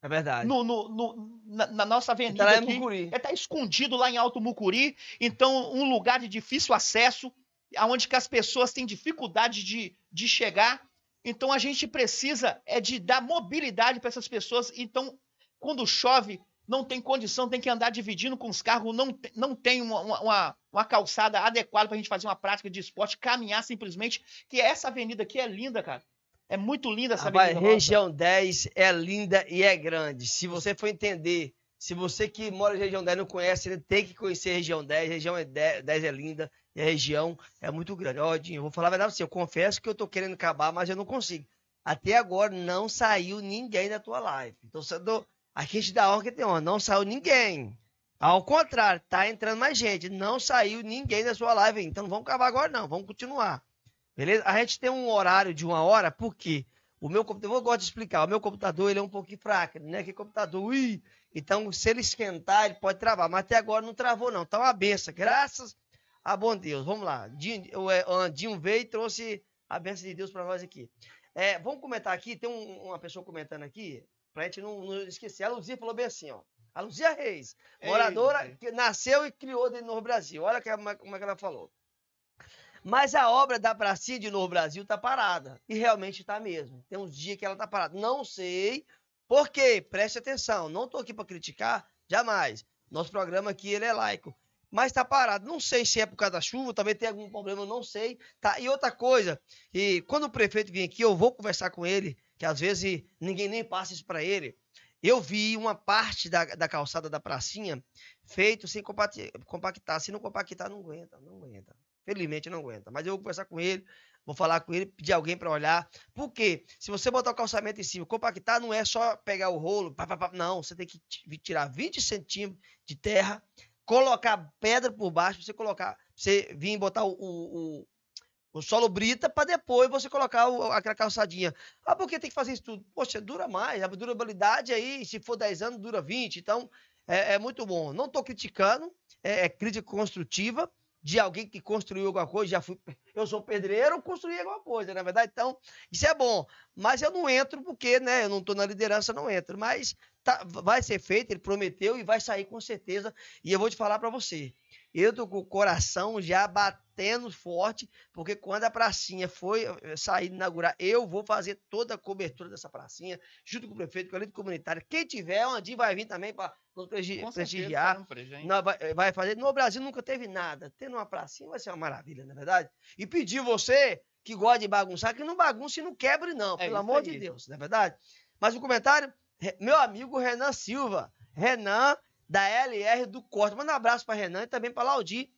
É verdade. No, no, no na, na, nossa avenida tá aqui. Mucuri. Ele está escondido lá em Alto Mucuri. Então, um lugar de difícil acesso, onde que as pessoas têm dificuldade de, de chegar. Então, a gente precisa é de dar mobilidade para essas pessoas. Então, quando chove, não tem condição, tem que andar dividindo com os carros, não, não tem uma, uma, uma calçada adequada para a gente fazer uma prática de esporte, caminhar simplesmente, que essa avenida aqui é linda, cara. É muito linda essa Rapaz, A Região nossa. 10 é linda e é grande. Se você for entender, se você que mora na região 10 não conhece, ele tem que conhecer a região 10. A região 10, é, é linda e a região é muito grande. Olha, eu vou falar a verdade pra você, eu confesso que eu tô querendo acabar, mas eu não consigo. Até agora não saiu ninguém da tua live. Então, você a gente da Orca tem uma, não saiu ninguém. Ao contrário, tá entrando mais gente. Não saiu ninguém da sua live, então não vamos acabar agora não, vamos continuar. Beleza? A gente tem um horário de uma hora, porque o meu computador, eu gosto de explicar, o meu computador ele é um pouquinho fraco, né? Que computador, ui! Então, se ele esquentar, ele pode travar, mas até agora não travou não, tá uma benção, graças a bom Deus. Vamos lá, o Andinho é, ah, veio e trouxe a benção de Deus para nós aqui. É, vamos comentar aqui, tem um, uma pessoa comentando aqui, pra gente não, não esquecer. A Luzia falou bem assim, ó. A Luzia Reis, é moradora Ei, é. que nasceu e criou de Novo Brasil. Olha como é que ela falou. Mas a obra da pracinha de Novo Brasil tá parada. E realmente tá mesmo. Tem uns dias que ela tá parada. Não sei por quê. Preste atenção. Não tô aqui para criticar, jamais. Nosso programa aqui, ele é laico. Mas tá parado. Não sei se é por causa da chuva, também tem algum problema, não sei. Tá? E outra coisa, e quando o prefeito vir aqui, eu vou conversar com ele que às vezes ninguém nem passa isso para ele. Eu vi uma parte da, da calçada da pracinha feito sem compactar. Se não compactar, não aguenta, não aguenta. Felizmente não aguenta. Mas eu vou conversar com ele, vou falar com ele, pedir alguém para olhar. Porque se você botar o calçamento em cima, compactar não é só pegar o rolo, pá, pá, pá, não. Você tem que tirar 20 centímetros de terra, colocar pedra por baixo, você colocar, você vir botar o, o, o solo brita para depois você colocar o, aquela calçadinha. Ah, por que tem que fazer isso tudo? Poxa, dura mais. A durabilidade aí, se for 10 anos, dura 20. Então, é, é muito bom. Não estou criticando, é, é, crítica construtiva de alguém que construiu alguma coisa. Já fui, *laughs* eu sou pedreiro, construí alguma coisa, na é verdade. Então, isso é bom. Mas eu não entro porque, né? Eu não estou na liderança, não entro. Mas tá, vai ser feito, ele prometeu e vai sair com certeza. E eu vou te falar para você. Eu tô com o coração já batendo forte, porque quando a pracinha foi eh, sair inaugurar, eu vou fazer toda a cobertura dessa pracinha, junto com o prefeito, com a líder comunitária. Quem tiver, o Andir vai vir também para prestigiar. Eh, vai, fazer. No Brasil nunca teve nada. Tendo uma pracinha vai ser uma maravilha, na é verdade. E pedir você que gosta de bagunçar, que não bagunce e não quebre, não, é pelo amor de Deus, não é verdade? Mas o comentário, meu amigo Renan Silva. Renan da LR do Corte. Manda um abraço para Renan e também para Laudi.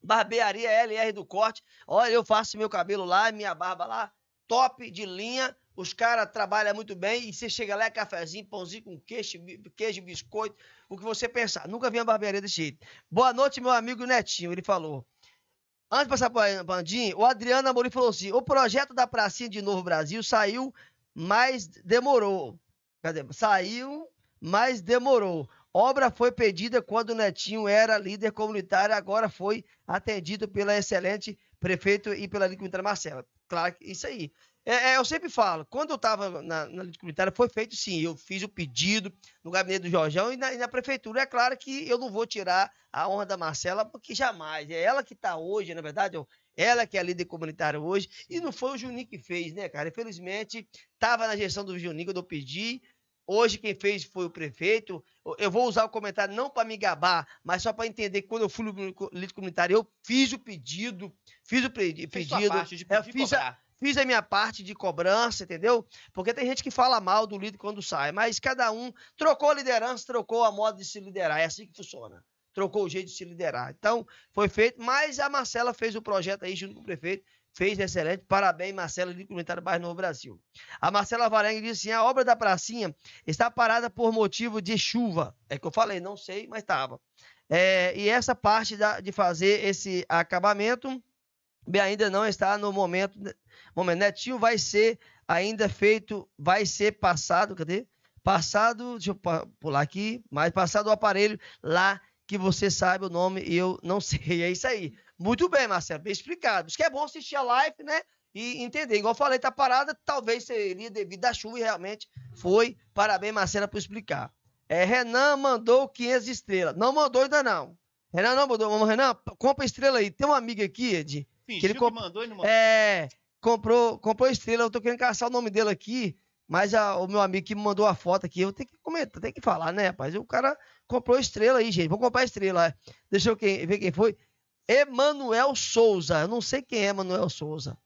Barbearia LR do Corte. Olha, eu faço meu cabelo lá, minha barba lá, top de linha. Os caras trabalham muito bem e você chega lá, é cafezinho, pãozinho com queijo, queijo, biscoito, o que você pensar. Nunca vi uma barbearia desse jeito. Boa noite, meu amigo Netinho, ele falou. Antes de passar para o Andinho, o Adriano Amorim falou assim: o projeto da Pracinha de Novo Brasil saiu, mas demorou. Cadê? Saiu, mas demorou. Obra foi pedida quando Netinho era líder comunitário, agora foi atendido pela excelente prefeito e pela líder Comunitária Marcela. Claro que isso aí. É, é, eu sempre falo, quando eu estava na, na Comunitária, foi feito sim. Eu fiz o pedido no gabinete do Jorgão e na, e na, prefeitura. É claro que eu não vou tirar a honra da Marcela, porque jamais. É ela que está hoje, na verdade, eu, ela que é a líder comunitária hoje, e não foi o Juninho que fez, né, cara? Infelizmente, estava na gestão do Juninho quando eu pedi, Hoje quem fez foi o prefeito. Eu vou usar o comentário não para me gabar, mas só para entender que quando eu fui no líder comunitário, eu fiz o pedido, fiz o pedido, parte, eu é, fiz a, fiz a minha parte de cobrança, entendeu? Porque tem gente que fala mal do líder quando sai, mas cada um trocou a liderança, trocou a moda de se liderar. É assim que funciona. Trocou o jeito de se liderar. Então, foi feito, mas a Marcela fez o projeto aí junto com o prefeito fez excelente. Parabéns, Marcela, de comentário Bairro Novo Brasil. A Marcela Varengue disse assim: a obra da pracinha está parada por motivo de chuva. É que eu falei, não sei, mas estava. É, e essa parte da, de fazer esse acabamento bem, ainda não está no momento. Né, momento netinho né, vai ser ainda feito, vai ser passado, cadê? Passado, deixa eu pular aqui, mas passado o aparelho lá que você sabe o nome e eu não *laughs* sei. É isso aí. Muito bem, Marcelo, bem explicado. Isso que é bom assistir a live, né? E entender. Igual eu falei, tá parada, talvez seria devido à chuva e realmente foi. Parabéns, Marcelo, por explicar. É, Renan mandou 500 estrelas. Não mandou ainda não. Renan não mandou. Vamos, Renan, compra estrela aí. Tem um amigo aqui, Ed. Fingiu que ele comp... que é, mandou e não mandou. É, comprou, comprou estrela. Eu tô querendo caçar o nome dele aqui. Mas a, o meu amigo que me mandou a foto aqui, eu tenho que comentar, tenho que falar, né, rapaz? O cara comprou estrela aí, gente. Vou comprar estrela. Deixa eu ver quem foi. Emanuel Souza. Eu não sei quem é Emanuel Souza.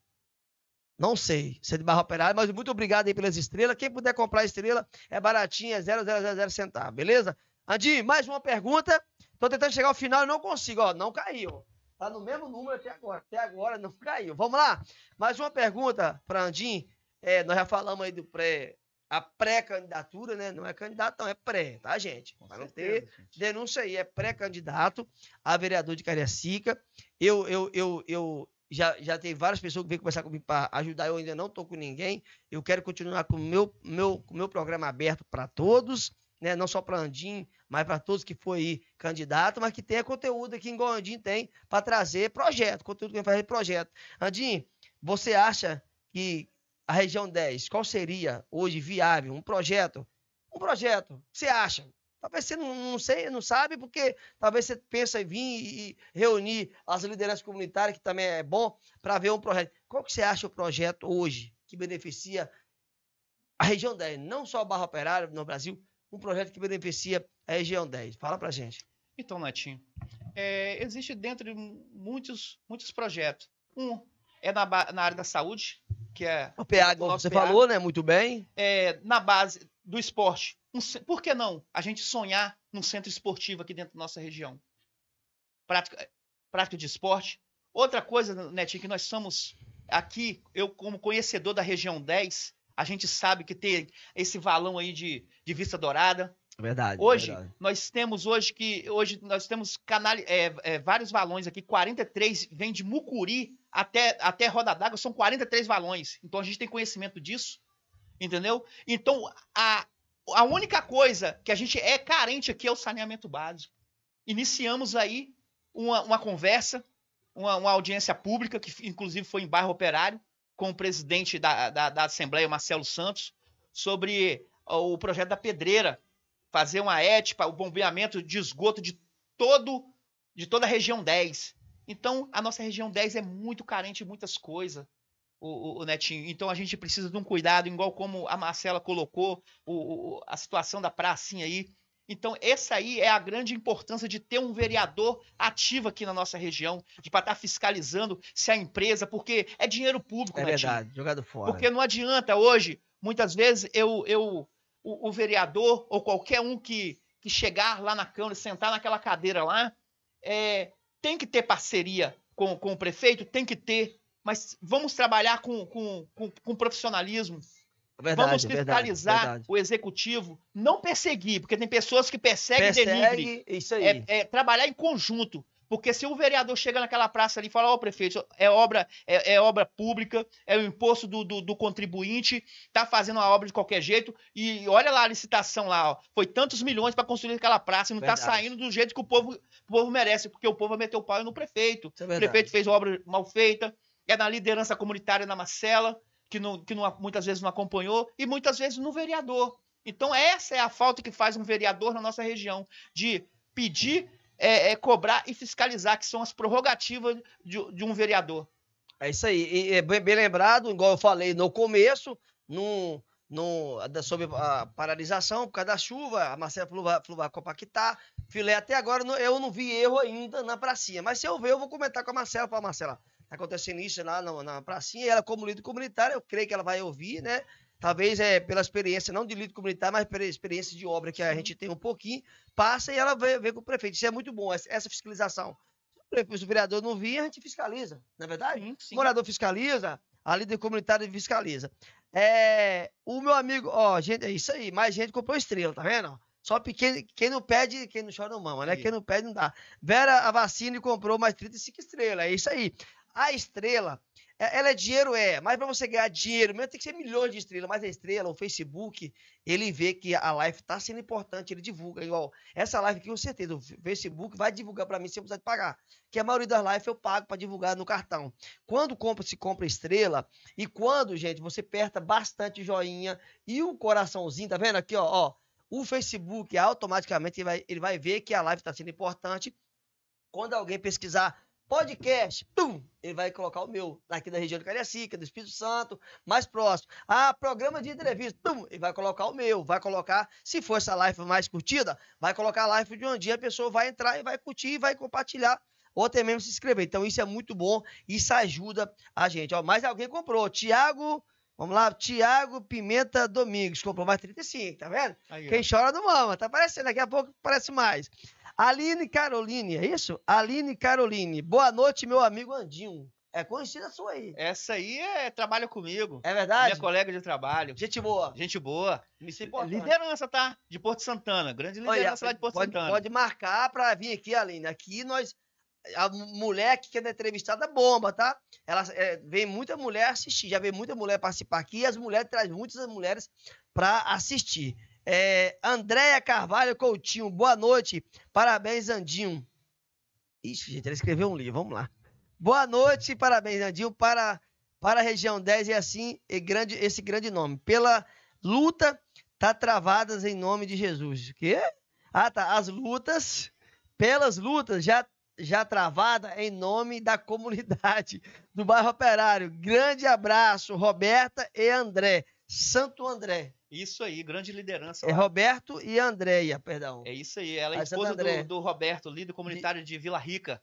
Não sei se é de Barra Operária, mas muito obrigado aí pelas estrelas. Quem puder comprar estrela é baratinha, 0,000 centavo, beleza? Andi, mais uma pergunta. Tô tentando chegar ao final e não consigo, ó, não caiu. Tá no mesmo número até agora, até agora não caiu. Vamos lá, mais uma pergunta para Andim. É, nós já falamos aí do pré, a pré-candidatura, né? Não é candidato, não, é pré, tá, gente? Para não ter gente. denúncia aí, é pré-candidato a vereador de Cariacica. Eu, eu, eu, eu já, já tem várias pessoas que vêm conversar comigo para ajudar, eu ainda não estou com ninguém. Eu quero continuar com o meu, meu, com meu programa aberto para todos. Né, não só para Andim, mas para todos que foi candidato, mas que tenha conteúdo aqui em Andim tem para trazer projeto, conteúdo que vai fazer projeto. Andim, você acha que, a região 10, qual seria hoje viável um projeto? Um projeto, você acha? Talvez você não, não, sei, não sabe, porque talvez você pensa em vir e reunir as lideranças comunitárias, que também é bom, para ver um projeto. Qual que você acha o projeto hoje que beneficia a região 10, não só a Barra Operária no Brasil, um projeto que beneficia a região 10? Fala para gente. Então, Natinho, é, existe dentro de muitos, muitos projetos. Um é na, na área da saúde, que é o PA, o você PA, falou, né? Muito bem. É, na base do esporte. Um, por que não a gente sonhar num centro esportivo aqui dentro da nossa região? Prática, prática de esporte. Outra coisa, Netinho, que nós somos aqui, eu como conhecedor da região 10, a gente sabe que tem esse valão aí de, de Vista Dourada. Verdade. Hoje, verdade. nós temos hoje que. Hoje nós temos canal, é, é, vários valões aqui. 43 vem de Mucuri até, até roda d'água são 43 valões. Então a gente tem conhecimento disso, entendeu? Então a, a única coisa que a gente é carente aqui é o saneamento básico. Iniciamos aí uma, uma conversa, uma, uma audiência pública, que inclusive foi em bairro operário, com o presidente da, da, da Assembleia, Marcelo Santos, sobre o projeto da pedreira, fazer uma ET para o bombeamento de esgoto de todo de toda a região 10. Então, a nossa região 10 é muito carente de muitas coisas, o, o, o, Netinho. Então, a gente precisa de um cuidado, igual como a Marcela colocou, o, a situação da pracinha aí. Então, essa aí é a grande importância de ter um vereador ativo aqui na nossa região, de para estar tá fiscalizando se a empresa, porque é dinheiro público, É Netinho. verdade, jogado fora. Porque não adianta hoje, muitas vezes, eu, eu o, o vereador ou qualquer um que, que chegar lá na Câmara, sentar naquela cadeira lá, é, tem que ter parceria com, com o prefeito, tem que ter, mas vamos trabalhar com, com, com, com profissionalismo. Verdade, vamos fiscalizar verdade, verdade. o executivo, não perseguir, porque tem pessoas que perseguem Persegue, denigre. Isso aí. É, é, trabalhar em conjunto. Porque se o vereador chega naquela praça ali e fala, ó, oh, prefeito, é obra, é, é, obra pública, é o imposto do, do, do, contribuinte, tá fazendo a obra de qualquer jeito, e olha lá a licitação lá, ó, foi tantos milhões para construir aquela praça e não tá verdade. tá saindo do jeito que o povo, o povo merece, porque o povo vai meter o pau no prefeito. É o prefeito fez obra mal feita, é na liderança comunitária na Marcela, que, não, que não, muitas vezes não acompanhou, e muitas vezes no vereador. Então, essa é a falta que faz um vereador na nossa região, de pedir é, é, cobrar e fiscalizar, que são as prerrogativas de, de um vereador. É isso aí. E é bem, bem, lembrado, igual eu falei no começo, no, no, sobre a paralisação por causa da chuva, a Marcela Fluvar compactar. filé até agora, eu não vi erro ainda na pracinha. Mas se eu ver, eu vou comentar com a Marcela, para Marcela, tá acontecendo isso lá na, na pracinha, ela como líder comunitária, eu creio que ela vai ouvir, né? talvez é pela experiência, não de líder comunitário, mas pela experiência de obra que a gente tem um pouquinho, passa e ela vem, com o prefeito. Isso é muito bom, essa fiscalização. Se o vereador não vir, a gente fiscaliza, não é verdade? Sim, sim. O morador fiscaliza, a líder comunitária fiscaliza. É, o meu amigo, ó, gente, é isso aí, mais gente comprou estrela, tá vendo? Só quem, quem não pede, quem não chora não mama, né? Sim. Quem não pede não dá. Vera, a vacina e comprou mais 35 estrelas, é isso aí. A estrela, é, ela é dinheiro, é, mas para você ganhar dinheiro, mesmo tem que ser milhões de estrelas, mas a estrela, o Facebook, ele vê que a live está sendo importante, ele divulga. Igual, essa live aqui, com certeza, o Facebook vai divulgar para mim sem precisar de pagar. Que a maioria das lives eu pago para divulgar no cartão. Quando compra, se compra estrela, e quando, gente, você aperta bastante joinha e o coraçãozinho, tá vendo aqui, ó, ó o Facebook automaticamente ele vai, ele vai ver que a live está sendo importante. Quando alguém pesquisar podcast, pum, ele vai colocar o meu, daqui da região de Cariacica, do Espírito Santo, mais próximo. Ah, programa de entrevista, pum, ele vai colocar o meu, vai colocar, se for essa live mais curtida, vai colocar a live de um dia, a pessoa vai entrar e vai curtir e vai compartilhar ou até mesmo se inscrever. Então isso é muito bom, isso ajuda a gente. Ó, mais alguém comprou, Tiago... Vamos lá, Tiago Pimenta Domingos, comprou mais 35, tá vendo? Aí, Quem ó. chora não mama, tá aparecendo, daqui a pouco parece mais. Aline Caroline, é isso? Aline Caroline. Boa noite, meu amigo Andinho. É conhecida sua aí. Essa aí é trabalha comigo. É verdade? Minha colega de trabalho. Gente boa. Gente boa. Liderança, tá? De Porto Santana. Grande liderança Olha, lá de Porto pode, Santana. Pode marcar pra vir aqui, Aline. Aqui nós. A mulher que é entrevistada bomba, tá? Ela é, vem muita mulher assistir, já vem muita mulher participar aqui, e as mulheres traz muitas mulheres para assistir. É, Andréia Carvalho Coutinho, boa noite. Parabéns, Andinho. Ixi, gente, ela escreveu um livro, vamos lá. Boa noite, parabéns, Andinho, para, para a região 10 e assim e grande, esse grande nome. Pela luta, tá travadas em nome de Jesus. O quê? Ah, tá. As lutas, pelas lutas, já já travada em nome da comunidade do bairro Operário. Grande abraço, Roberta e André. Santo André. Isso aí, grande liderança. É lá. Roberto e Andréia, perdão. É isso aí, ela é a esposa do, do, Roberto, líder comunitário de, Vila Rica.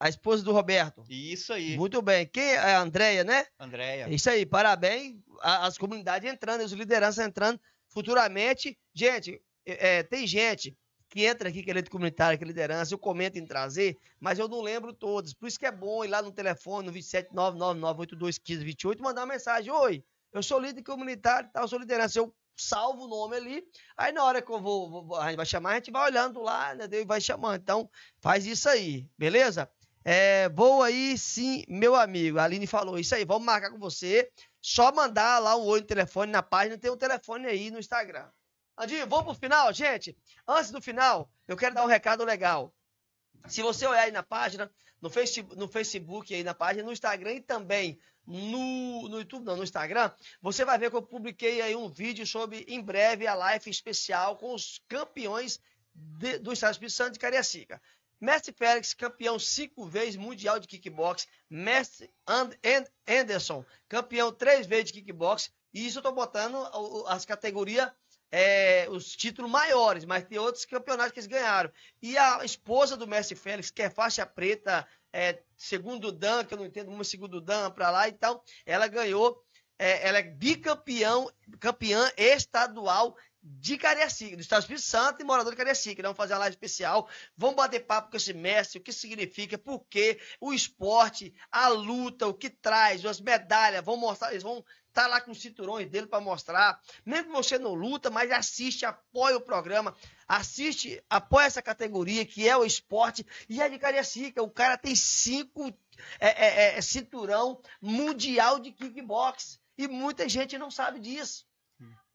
A esposa do Roberto. Isso aí. Muito bem. Quem é a Andréia, né? Andréia. É isso aí, parabéns. As comunidades entrando, as lideranças entrando. Futuramente, gente, é, é, tem gente que entra aqui, que é líder comunitário, que é liderança, eu comento em trazer, mas eu não lembro todas. Por isso que é bom ir lá no telefone, no 27999821528, mandar uma mensagem. Oi, eu sou líder comunitário, tal, tá, eu sou liderança. Eu salvo o nome ali. Aí na hora que eu vou, vou, a gente vai chamar, a gente vai olhando lá, né? Deus vai chamando. Então, faz isso aí, beleza? É, vou aí sim, meu amigo. A Aline falou isso aí, vamos marcar com você. Só mandar lá o olho no telefone na página, tem o um telefone aí no Instagram. Andinho, vamos pro final, gente? Antes do final, eu quero dar um recado legal. Se você olhar aí na página, no, face, no Facebook aí na página, no Instagram e também no, no YouTube, não, no Instagram, você vai ver que eu publiquei aí um vídeo sobre, em breve, a live especial com os campeões de, do Estado de Espírito Santo de Cariacica. Mestre Félix, campeão cinco vezes mundial de kickbox. Mestre And And Anderson, campeão três vezes de kickbox. E isso eu estou botando as categorias, é, os títulos maiores, mas tem outros campeonatos que eles ganharam. E a esposa do Mestre Félix, que é faixa preta é, segundo Dan, que eu não entendo como segundo Dan, para lá e tal, ela ganhou, é, ela é bicampeão, campeã estadual de Cariacica, do Estado do Espírito Santo e morador de Cariacica. Vamos fazer uma live especial, vamos bater papo com esse mestre, o que significa, por que o esporte, a luta, o que traz, as medalhas, vão mostrar, eles vão estar tá lá com os cinturões dele para mostrar. Mesmo que você não luta, mas assiste, apoia o programa, assiste, apoia essa categoria que é o esporte e é de Cariacica. O cara tem cinco é, é, é, é cinturão mundial de kickbox e muita gente não sabe disso.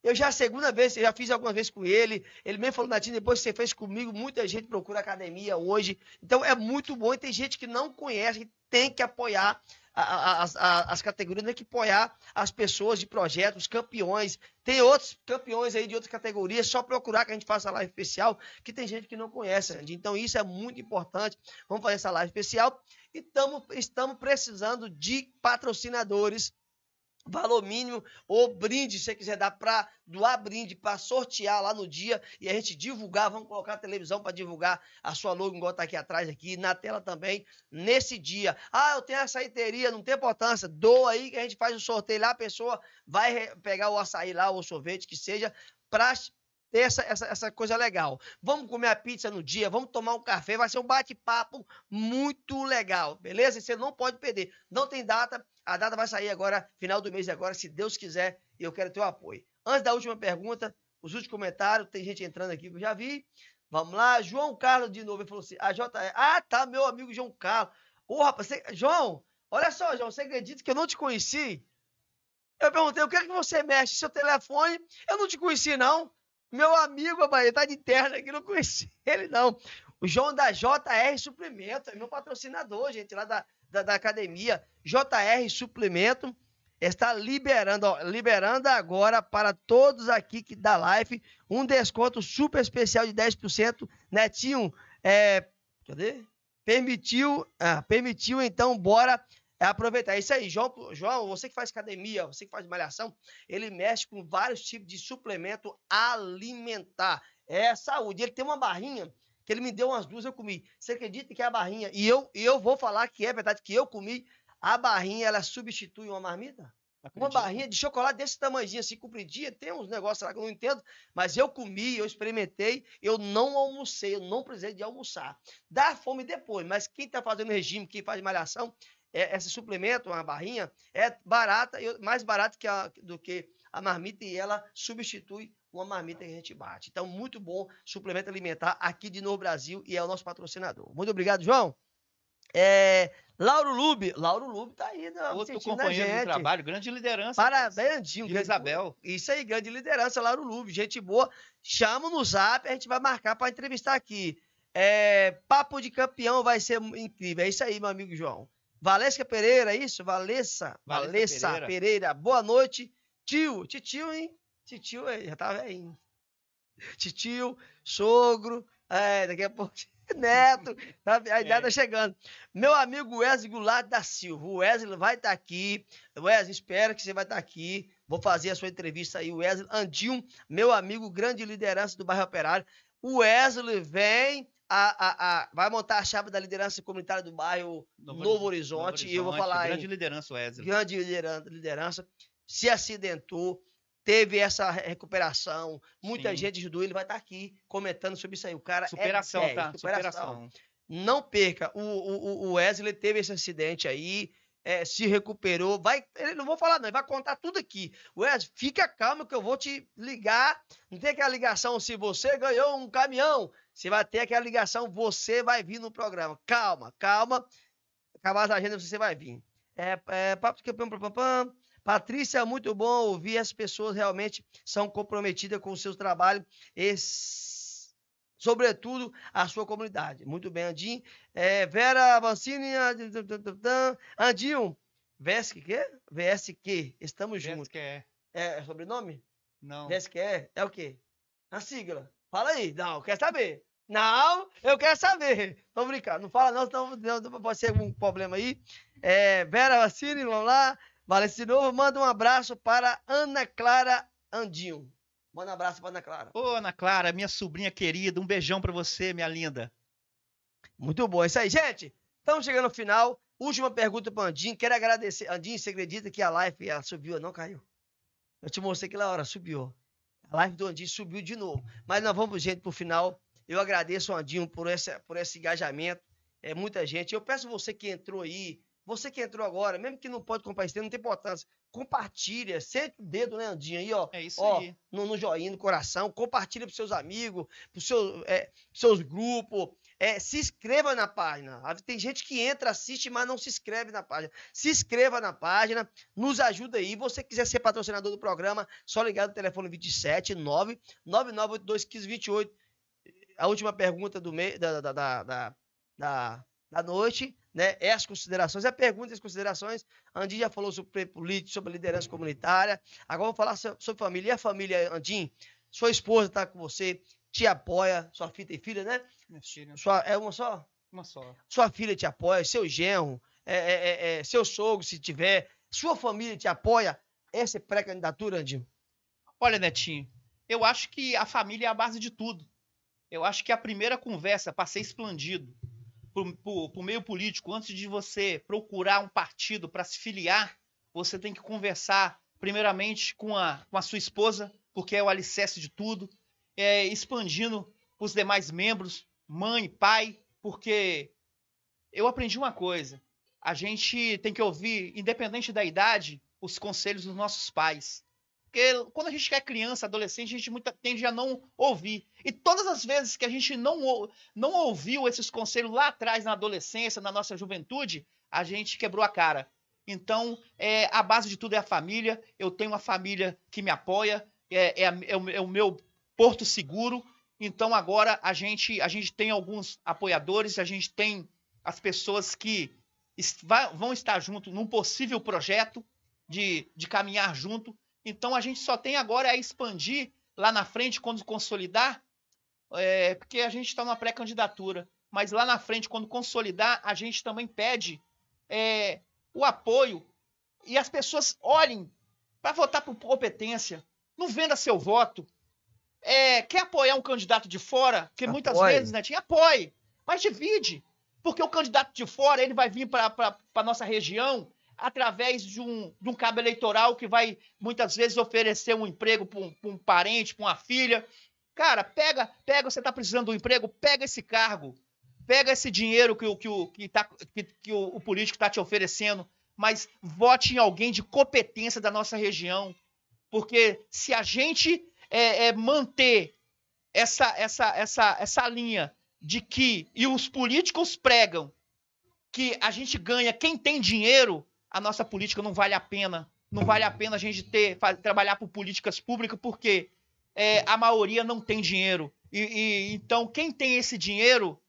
Eu já, a segunda vez, eu já fiz algumas vezes com ele. Ele mesmo falou, Natinho, depois que você fez comigo, muita gente procura academia hoje. Então é muito bom e tem gente que não conhece, tem que apoiar as categorias, tem que apoiar as pessoas de projetos, os campeões. Tem outros campeões aí de outras categorias, só procurar que a gente faça a live especial, que tem gente que não conhece, gente. Então isso é muito importante. Vamos fazer essa live especial. E tamo, estamos precisando de patrocinadores valor mínimo ou brinde, se você quiser dar para doar brinde, para sortear lá no dia e a gente divulgar, vamos colocar a televisão para divulgar a sua logo, igual tá aqui atrás, aqui na tela também, nesse dia. Ah, eu tenho açaí teria, não tem importância, doa aí que a gente faz o sorteio lá, a pessoa vai pegar o açaí lá, ou o sorvete, que seja, para ter essa, essa, essa coisa é legal. Vamos comer a pizza no dia, vamos tomar um café, vai ser um bate-papo muito legal, beleza? Você não pode perder. Não tem data, a data vai sair agora, final do mês agora, se Deus quiser, e eu quero teu apoio. Antes da última pergunta, os últimos comentários, tem gente entrando aqui que eu já vi. Vamos lá, João Carlos de novo, ele falou assim, a J ah tá, meu amigo João Carlos. Ô rapaz, você... João, olha só João, você acredita que eu não te conheci? Eu perguntei, o que é que você mexe? Seu telefone? Eu não te conheci não, meu amigo, ele tá de terra aqui, não conheci *laughs* ele, não. O João da JR Suplemento, é meu patrocinador, gente, lá da, da, da academia. JR Suplemento está liberando, ó, liberando agora para todos aqui que da live um desconto super especial de 10%. Netinho, é, cadê? Permitiu, ah, permitiu, então bora é aproveitar. É isso aí, João, João, você que faz academia, você que faz malhação, ele mexe com vários tipos de suplemento alimentar. É saúde. Ele tem uma barrinha que ele me deu umas duas, eu comi. Você acredita que é a barrinha? E eu, eu vou falar que é verdade, que eu comi. A barrinha, ela substitui uma marmita? Acredito. Uma barrinha de chocolate desse tamanhozinho, assim, compridinha, tem uns negócios lá que eu não entendo, mas eu comi, eu experimentei, eu não almocei, eu não precisei de almoçar. Dá fome depois, mas quem está fazendo regime, quem faz malhação, é, esse suplemento, uma barrinha, é barata, mais barata que a, do que a marmita e ela substitui uma marmita que a gente bate. Então, muito bom suplemento alimentar aqui de Novo Brasil e é o nosso patrocinador. Muito obrigado, João. É, Lauro Lube, Lauro Lube tá aí, não, né, outro companheiro de trabalho, grande liderança. Parabéns, Isabel. Isso aí, grande liderança, Lauro Lube, gente boa. Chama no Zap, a gente vai marcar para entrevistar aqui. É, papo de campeão vai ser incrível. É isso aí, meu amigo João. Valesca Pereira, é isso? Valessa. Valessa, Pereira. Pereira. Boa noite, tio. Titio, hein? Titio é, já tá velhinho. Titio, sogro, é, daqui a pouco *laughs* neto, tá, a *laughs* é. idade é. tá chegando. Meu amigo Wesley Goulart da Silva, o Wesley vai estar tá aqui. Wesley, espero que você vai estar tá aqui. Vou fazer a sua entrevista aí, Wesley Andinho, meu amigo, grande liderança do bairro Operário. O Wesley vem a, a, a, vai montar a chave da liderança comunitária do bairro Novo, Novo Horizonte, Novo Horizonte, e eu vou falar grande liderança Wesley. grande liderança se acidentou teve essa recuperação muita Sim. gente ajudou ele vai estar tá aqui comentando sobre isso aí o cara é superação é, tá? é, tá superação. superação. não perca o, o, o, Wesley teve esse acidente aí é, se recuperou vai ele não vou falar não ele vai contar tudo aqui Wesley fica calmo que eu vou te ligar não tem aquela ligação se você ganhou um caminhão você vai ter aquela ligação, você vai vir no programa. Calma, calma. Acabar as agendas, você vai vir. É, é, Patrícia, muito bom ouvir. As pessoas realmente são comprometidas com o seu trabalho. Esse sobretudo a sua comunidade. Muito bem, Andim. É, Vera Vancini, Andinho, VSQ, VSQ, estamos VSQ. que é. é, é sobrenome? Não. que é, é o quê? A sigla. Fala aí, não, quer saber? Não, eu quero saber. Tô brincando. Não fala não, senão não, pode ser algum problema aí. É, Vera Vacini, vamos lá. Valeu de novo. Manda um abraço para Ana Clara Andinho. Manda um abraço para Ana Clara. Ô, Ana Clara, minha sobrinha querida. Um beijão para você, minha linda. Muito bom. É isso aí, gente. Estamos chegando ao final. Última pergunta para Andinho. Quero agradecer. Andinho, você acredita que a live ela subiu não caiu? Eu te mostrei que na hora, subiu. A live do Andinho subiu de novo. Mas nós vamos, gente, para o final. Eu agradeço, Andinho, por, essa, por esse engajamento. É muita gente. Eu peço você que entrou aí, você que entrou agora, mesmo que não pode compartilhar, não tem importância. Compartilha, sente o dedo, né, Andinho, aí, ó. É isso ó, aí. No, no, joinha, no coração. Compartilha pros seus amigos, é, pros seus, é, seus grupos. É, se inscreva na página. Tem gente que entra, assiste, mas não se inscreve na página. Se inscreva na página, nos ajuda aí. Você quiser ser patrocinador do programa, só ligar no telefone 27 999821528 a última pergunta do da, da, da, da, da noite, né? É as considerações. É a pergunta e as considerações. Andim já falou sobre política, sobre liderança comunitária. Agora vou falar sobre família. E a família, Andim? Sua esposa está com você, te apoia, sua filha tem filha, né? filha. Sua, é uma só? Uma só. Sua filha te apoia, seu genro, é, é, é, é seu sogro, se tiver. Sua família te apoia? Essa é pré-candidatura, Andim? Olha, Netinho, eu acho que a família é a base de tudo. Eu acho que a primeira conversa para ser expandido para o meio político, antes de você procurar um partido para se filiar, você tem que conversar primeiramente com a, com a sua esposa, porque é o alicerce de tudo, é, expandindo para os demais membros, mãe, pai, porque eu aprendi uma coisa: a gente tem que ouvir, independente da idade, os conselhos dos nossos pais. Porque quando a gente é criança, adolescente, a gente muita, tende a não ouvir. E todas as vezes que a gente não, não ouviu esses conselhos lá atrás, na adolescência, na nossa juventude, a gente quebrou a cara. Então, é, a base de tudo é a família. Eu tenho uma família que me apoia, é, é, é, o, é o meu porto seguro. Então, agora a gente, a gente tem alguns apoiadores, a gente tem as pessoas que vão estar junto num possível projeto de, de caminhar junto. Então a gente só tem agora a expandir lá na frente, quando consolidar, é, porque a gente está numa pré-candidatura. Mas lá na frente, quando consolidar, a gente também pede é, o apoio e as pessoas olhem para votar por competência. Não venda seu voto. É, quer apoiar um candidato de fora, que apoie. muitas vezes, né, tinha apoie, mas divide. Porque o candidato de fora, ele vai vir para a nossa região, através de um, de um cabo eleitoral que vai muitas vezes oferecer um emprego para um, um, parente, para uma filha. Cara, pega, pega, você está precisando de um emprego, pega esse cargo, pega esse dinheiro que, que, que, tá, que, que o, o político está te oferecendo, mas vote em alguém de competência da nossa região. Porque se a gente é, é, manter essa, essa, essa, essa linha de que, e os políticos pregam, que a gente ganha quem tem dinheiro, a nossa política não vale a pena. Não vale a pena a gente ter, trabalhar por políticas públicas, porque é, a maioria não tem dinheiro. E, e, Então, quem tem esse dinheiro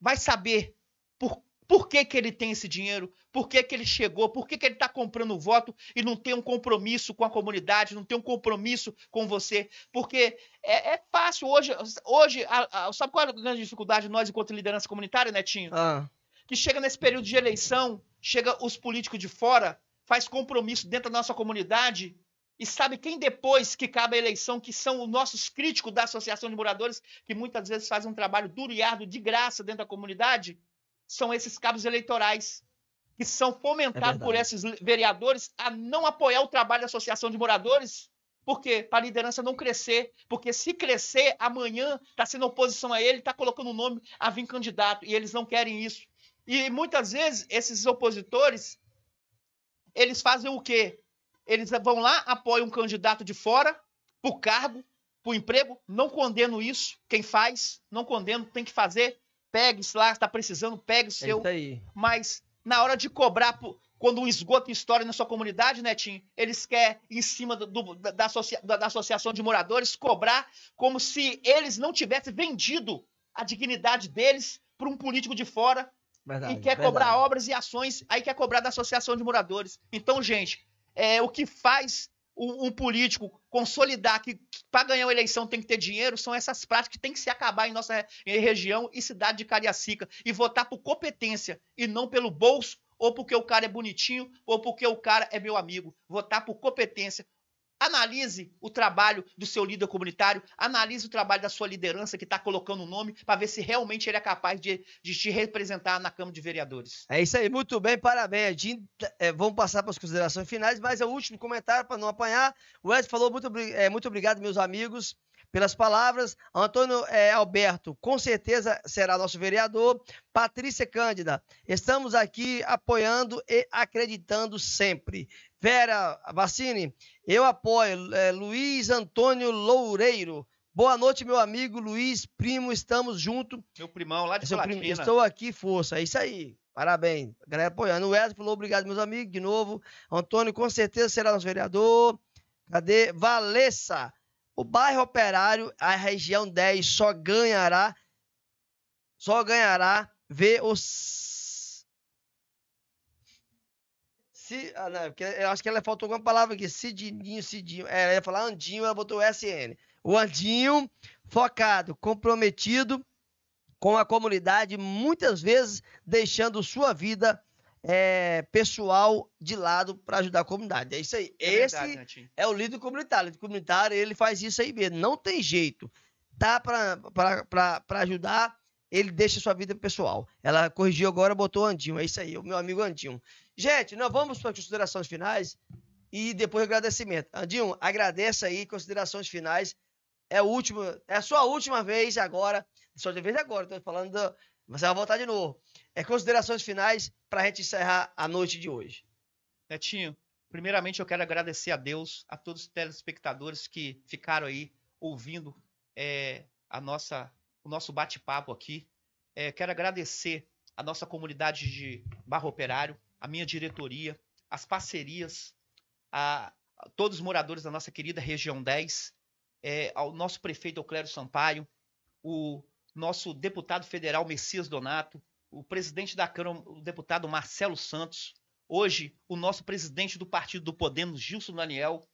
vai saber por, por que, que ele tem esse dinheiro, por que, que ele chegou, por que, que ele está comprando voto e não tem um compromisso com a comunidade, não tem um compromisso com você. Porque é, é fácil hoje. hoje a, a, sabe qual é a grande dificuldade nós, enquanto liderança comunitária, Netinho? Ah. Que chega nesse período de eleição chega os políticos de fora, faz compromisso dentro da nossa comunidade e sabe quem depois que cabe a eleição, que são os nossos críticos da Associação de Moradores, que muitas vezes fazem um trabalho duro e árduo de graça dentro da comunidade, são esses cabos eleitorais que são fomentados é por esses vereadores a não apoiar o trabalho da Associação de Moradores, porque para a liderança não crescer, porque se crescer amanhã está sendo oposição a ele, está colocando o nome a vir candidato e eles não querem isso. E muitas vezes esses opositores, eles fazem o quê? Eles vão lá, apoiam um candidato de fora, por cargo, por emprego. Não condeno isso. Quem faz, não condeno, tem que fazer. Pegue lá, está precisando, pegue o é seu. É aí. Mas na hora de cobrar, quando um esgoto estoura na sua comunidade, Netinho, eles querem, em cima do, da, da, da associação de moradores, cobrar como se eles não tivessem vendido a dignidade deles para um político de fora, Verdade, e quer verdade. cobrar obras e ações, aí quer cobrar da associação de moradores. Então, gente, é, o que faz um, um político consolidar que, que para ganhar uma eleição tem que ter dinheiro são essas práticas que tem que se acabar em nossa região e cidade de Cariacica e votar por competência e não pelo bolso ou porque o cara é bonitinho ou porque o cara é meu amigo. Votar por competência, Analise o trabalho do seu líder comunitário, analise o trabalho da sua liderança que está colocando o nome para ver se realmente ele é capaz de, de te representar na Câmara de Vereadores. É isso aí, muito bem, parabéns, É, vamos passar para as considerações finais, mas é o último comentário para não apanhar. O Wesley falou: muito, é, muito obrigado, meus amigos pelas palavras. Antônio é, Alberto, com certeza será nosso vereador. Patrícia Cândida, estamos aqui apoiando e acreditando sempre. Vera Vacine, eu apoio. É, Luiz Antônio Loureiro. Boa noite, meu amigo Luiz, primo, estamos juntos. Meu primão lá de Seu Estou aqui, força, é isso aí. Parabéns, galera apoiando. O Wesley falou obrigado, meus amigos, de novo. Antônio, com certeza será nosso vereador. Cadê? Valessa. O bairro operário, a região 10, só ganhará, só ganhará ver os Se, ah, não, porque eu acho que ela faltou alguma palavra aqui. Cidinho, Cidinho. É, ela ia falar Andinho, ela botou SN. O Andinho, focado, comprometido com a comunidade, muitas vezes deixando sua vida é, pessoal de lado para ajudar a comunidade. É isso aí. É Esse verdade, é o líder comunitário. O líder comunitário ele faz isso aí mesmo. Não tem jeito. Tá para ajudar, ele deixa sua vida pessoal. Ela corrigiu agora, botou Andinho. É isso aí, o meu amigo Andinho. Gente, nós vamos para as considerações finais e depois agradecimento. Andinho, agradece aí, considerações finais. É, o último, é a sua última vez agora. Sua vez agora, estou falando. Do, você vai voltar de novo. É considerações finais para a gente encerrar a noite de hoje. Netinho, primeiramente eu quero agradecer a Deus, a todos os telespectadores que ficaram aí ouvindo é, a nossa, o nosso bate-papo aqui. É, quero agradecer a nossa comunidade de Barro Operário, a minha diretoria, as parcerias, a, a todos os moradores da nossa querida região 10, é, ao nosso prefeito Euclério Sampaio, o nosso deputado federal Messias Donato, o presidente da Câmara, o deputado Marcelo Santos, hoje o nosso presidente do Partido do Podemos, Gilson Daniel.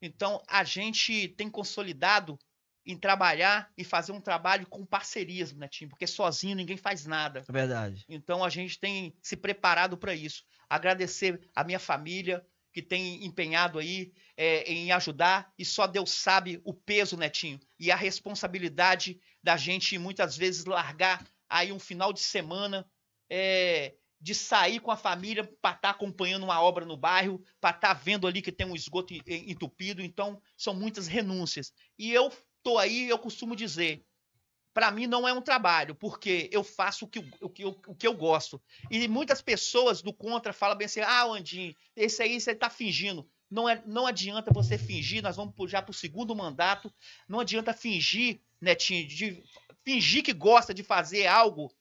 Então, a gente tem consolidado em trabalhar e fazer um trabalho com parcerias, né, time? Porque sozinho ninguém faz nada. É verdade. Então a gente tem se preparado para isso. Agradecer a minha família que tem empenhado aí é, em ajudar e só Deus sabe o peso, Netinho, né, e a responsabilidade da gente muitas vezes largar aí um final de semana é, de sair com a família para estar tá acompanhando uma obra no bairro, para estar tá vendo ali que tem um esgoto entupido. Então, são muitas renúncias. E eu estou aí, eu costumo dizer, para mim não é um trabalho, porque eu faço o que, o, que, o que eu gosto. E muitas pessoas do contra falam bem assim: ah, Andinho, esse aí você tá fingindo. Não, é, não adianta você fingir, nós vamos já pro segundo mandato. Não adianta fingir, Netinho, de, fingir que gosta de fazer algo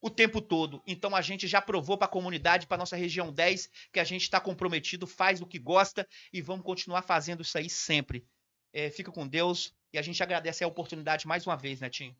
o tempo todo. Então a gente já provou para a comunidade, para nossa região 10, que a gente está comprometido, faz o que gosta e vamos continuar fazendo isso aí sempre. É, fica com Deus e a gente agradece a oportunidade mais uma vez, Netinho.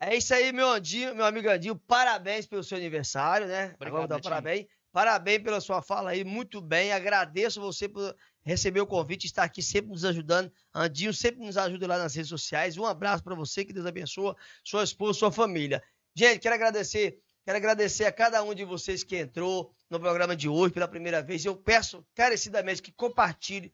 Né, é isso aí, meu Andinho, meu amigo Andinho. Parabéns pelo seu aniversário, né? Obrigado, Agora parabéns. Parabéns pela sua fala aí, muito bem. Agradeço você por receber o convite, estar aqui sempre nos ajudando. Andinho sempre nos ajuda lá nas redes sociais. Um abraço para você, que Deus abençoe sua esposa, sua família. Gente, quero agradecer, quero agradecer a cada um de vocês que entrou no programa de hoje pela primeira vez. Eu peço carecidamente que compartilhe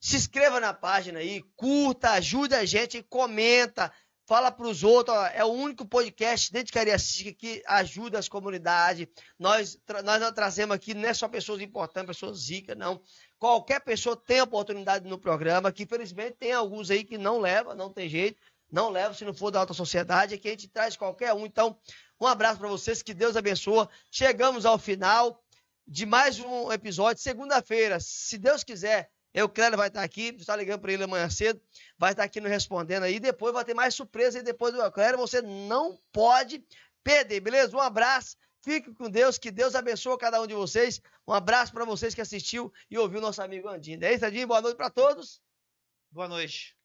se inscreva na página aí, curta, ajuda a gente, comenta, fala para os outros. Ó, é o único podcast dentro de Cariacica que ajuda as comunidades. Nós, nós, não trazemos aqui, não é só pessoas importantes, pessoas zica não. Qualquer pessoa tem oportunidade no programa, que infelizmente tem alguns aí que não leva, não tem jeito, não leva se não for da alta sociedade, é que a gente traz qualquer um. Então, um abraço para vocês, que Deus abençoe. Chegamos ao final de mais um episódio, segunda-feira, se Deus quiser Euclélio vai estar aqui, está ligando para ele amanhã cedo, vai estar aqui nos respondendo aí. Depois vai ter mais surpresa aí depois do Euclélio. Você não pode perder, beleza? Um abraço, fique com Deus, que Deus abençoe cada um de vocês. Um abraço para vocês que assistiu e ouviu nosso amigo Andinho. É isso, Andinho? Boa noite para todos. Boa noite.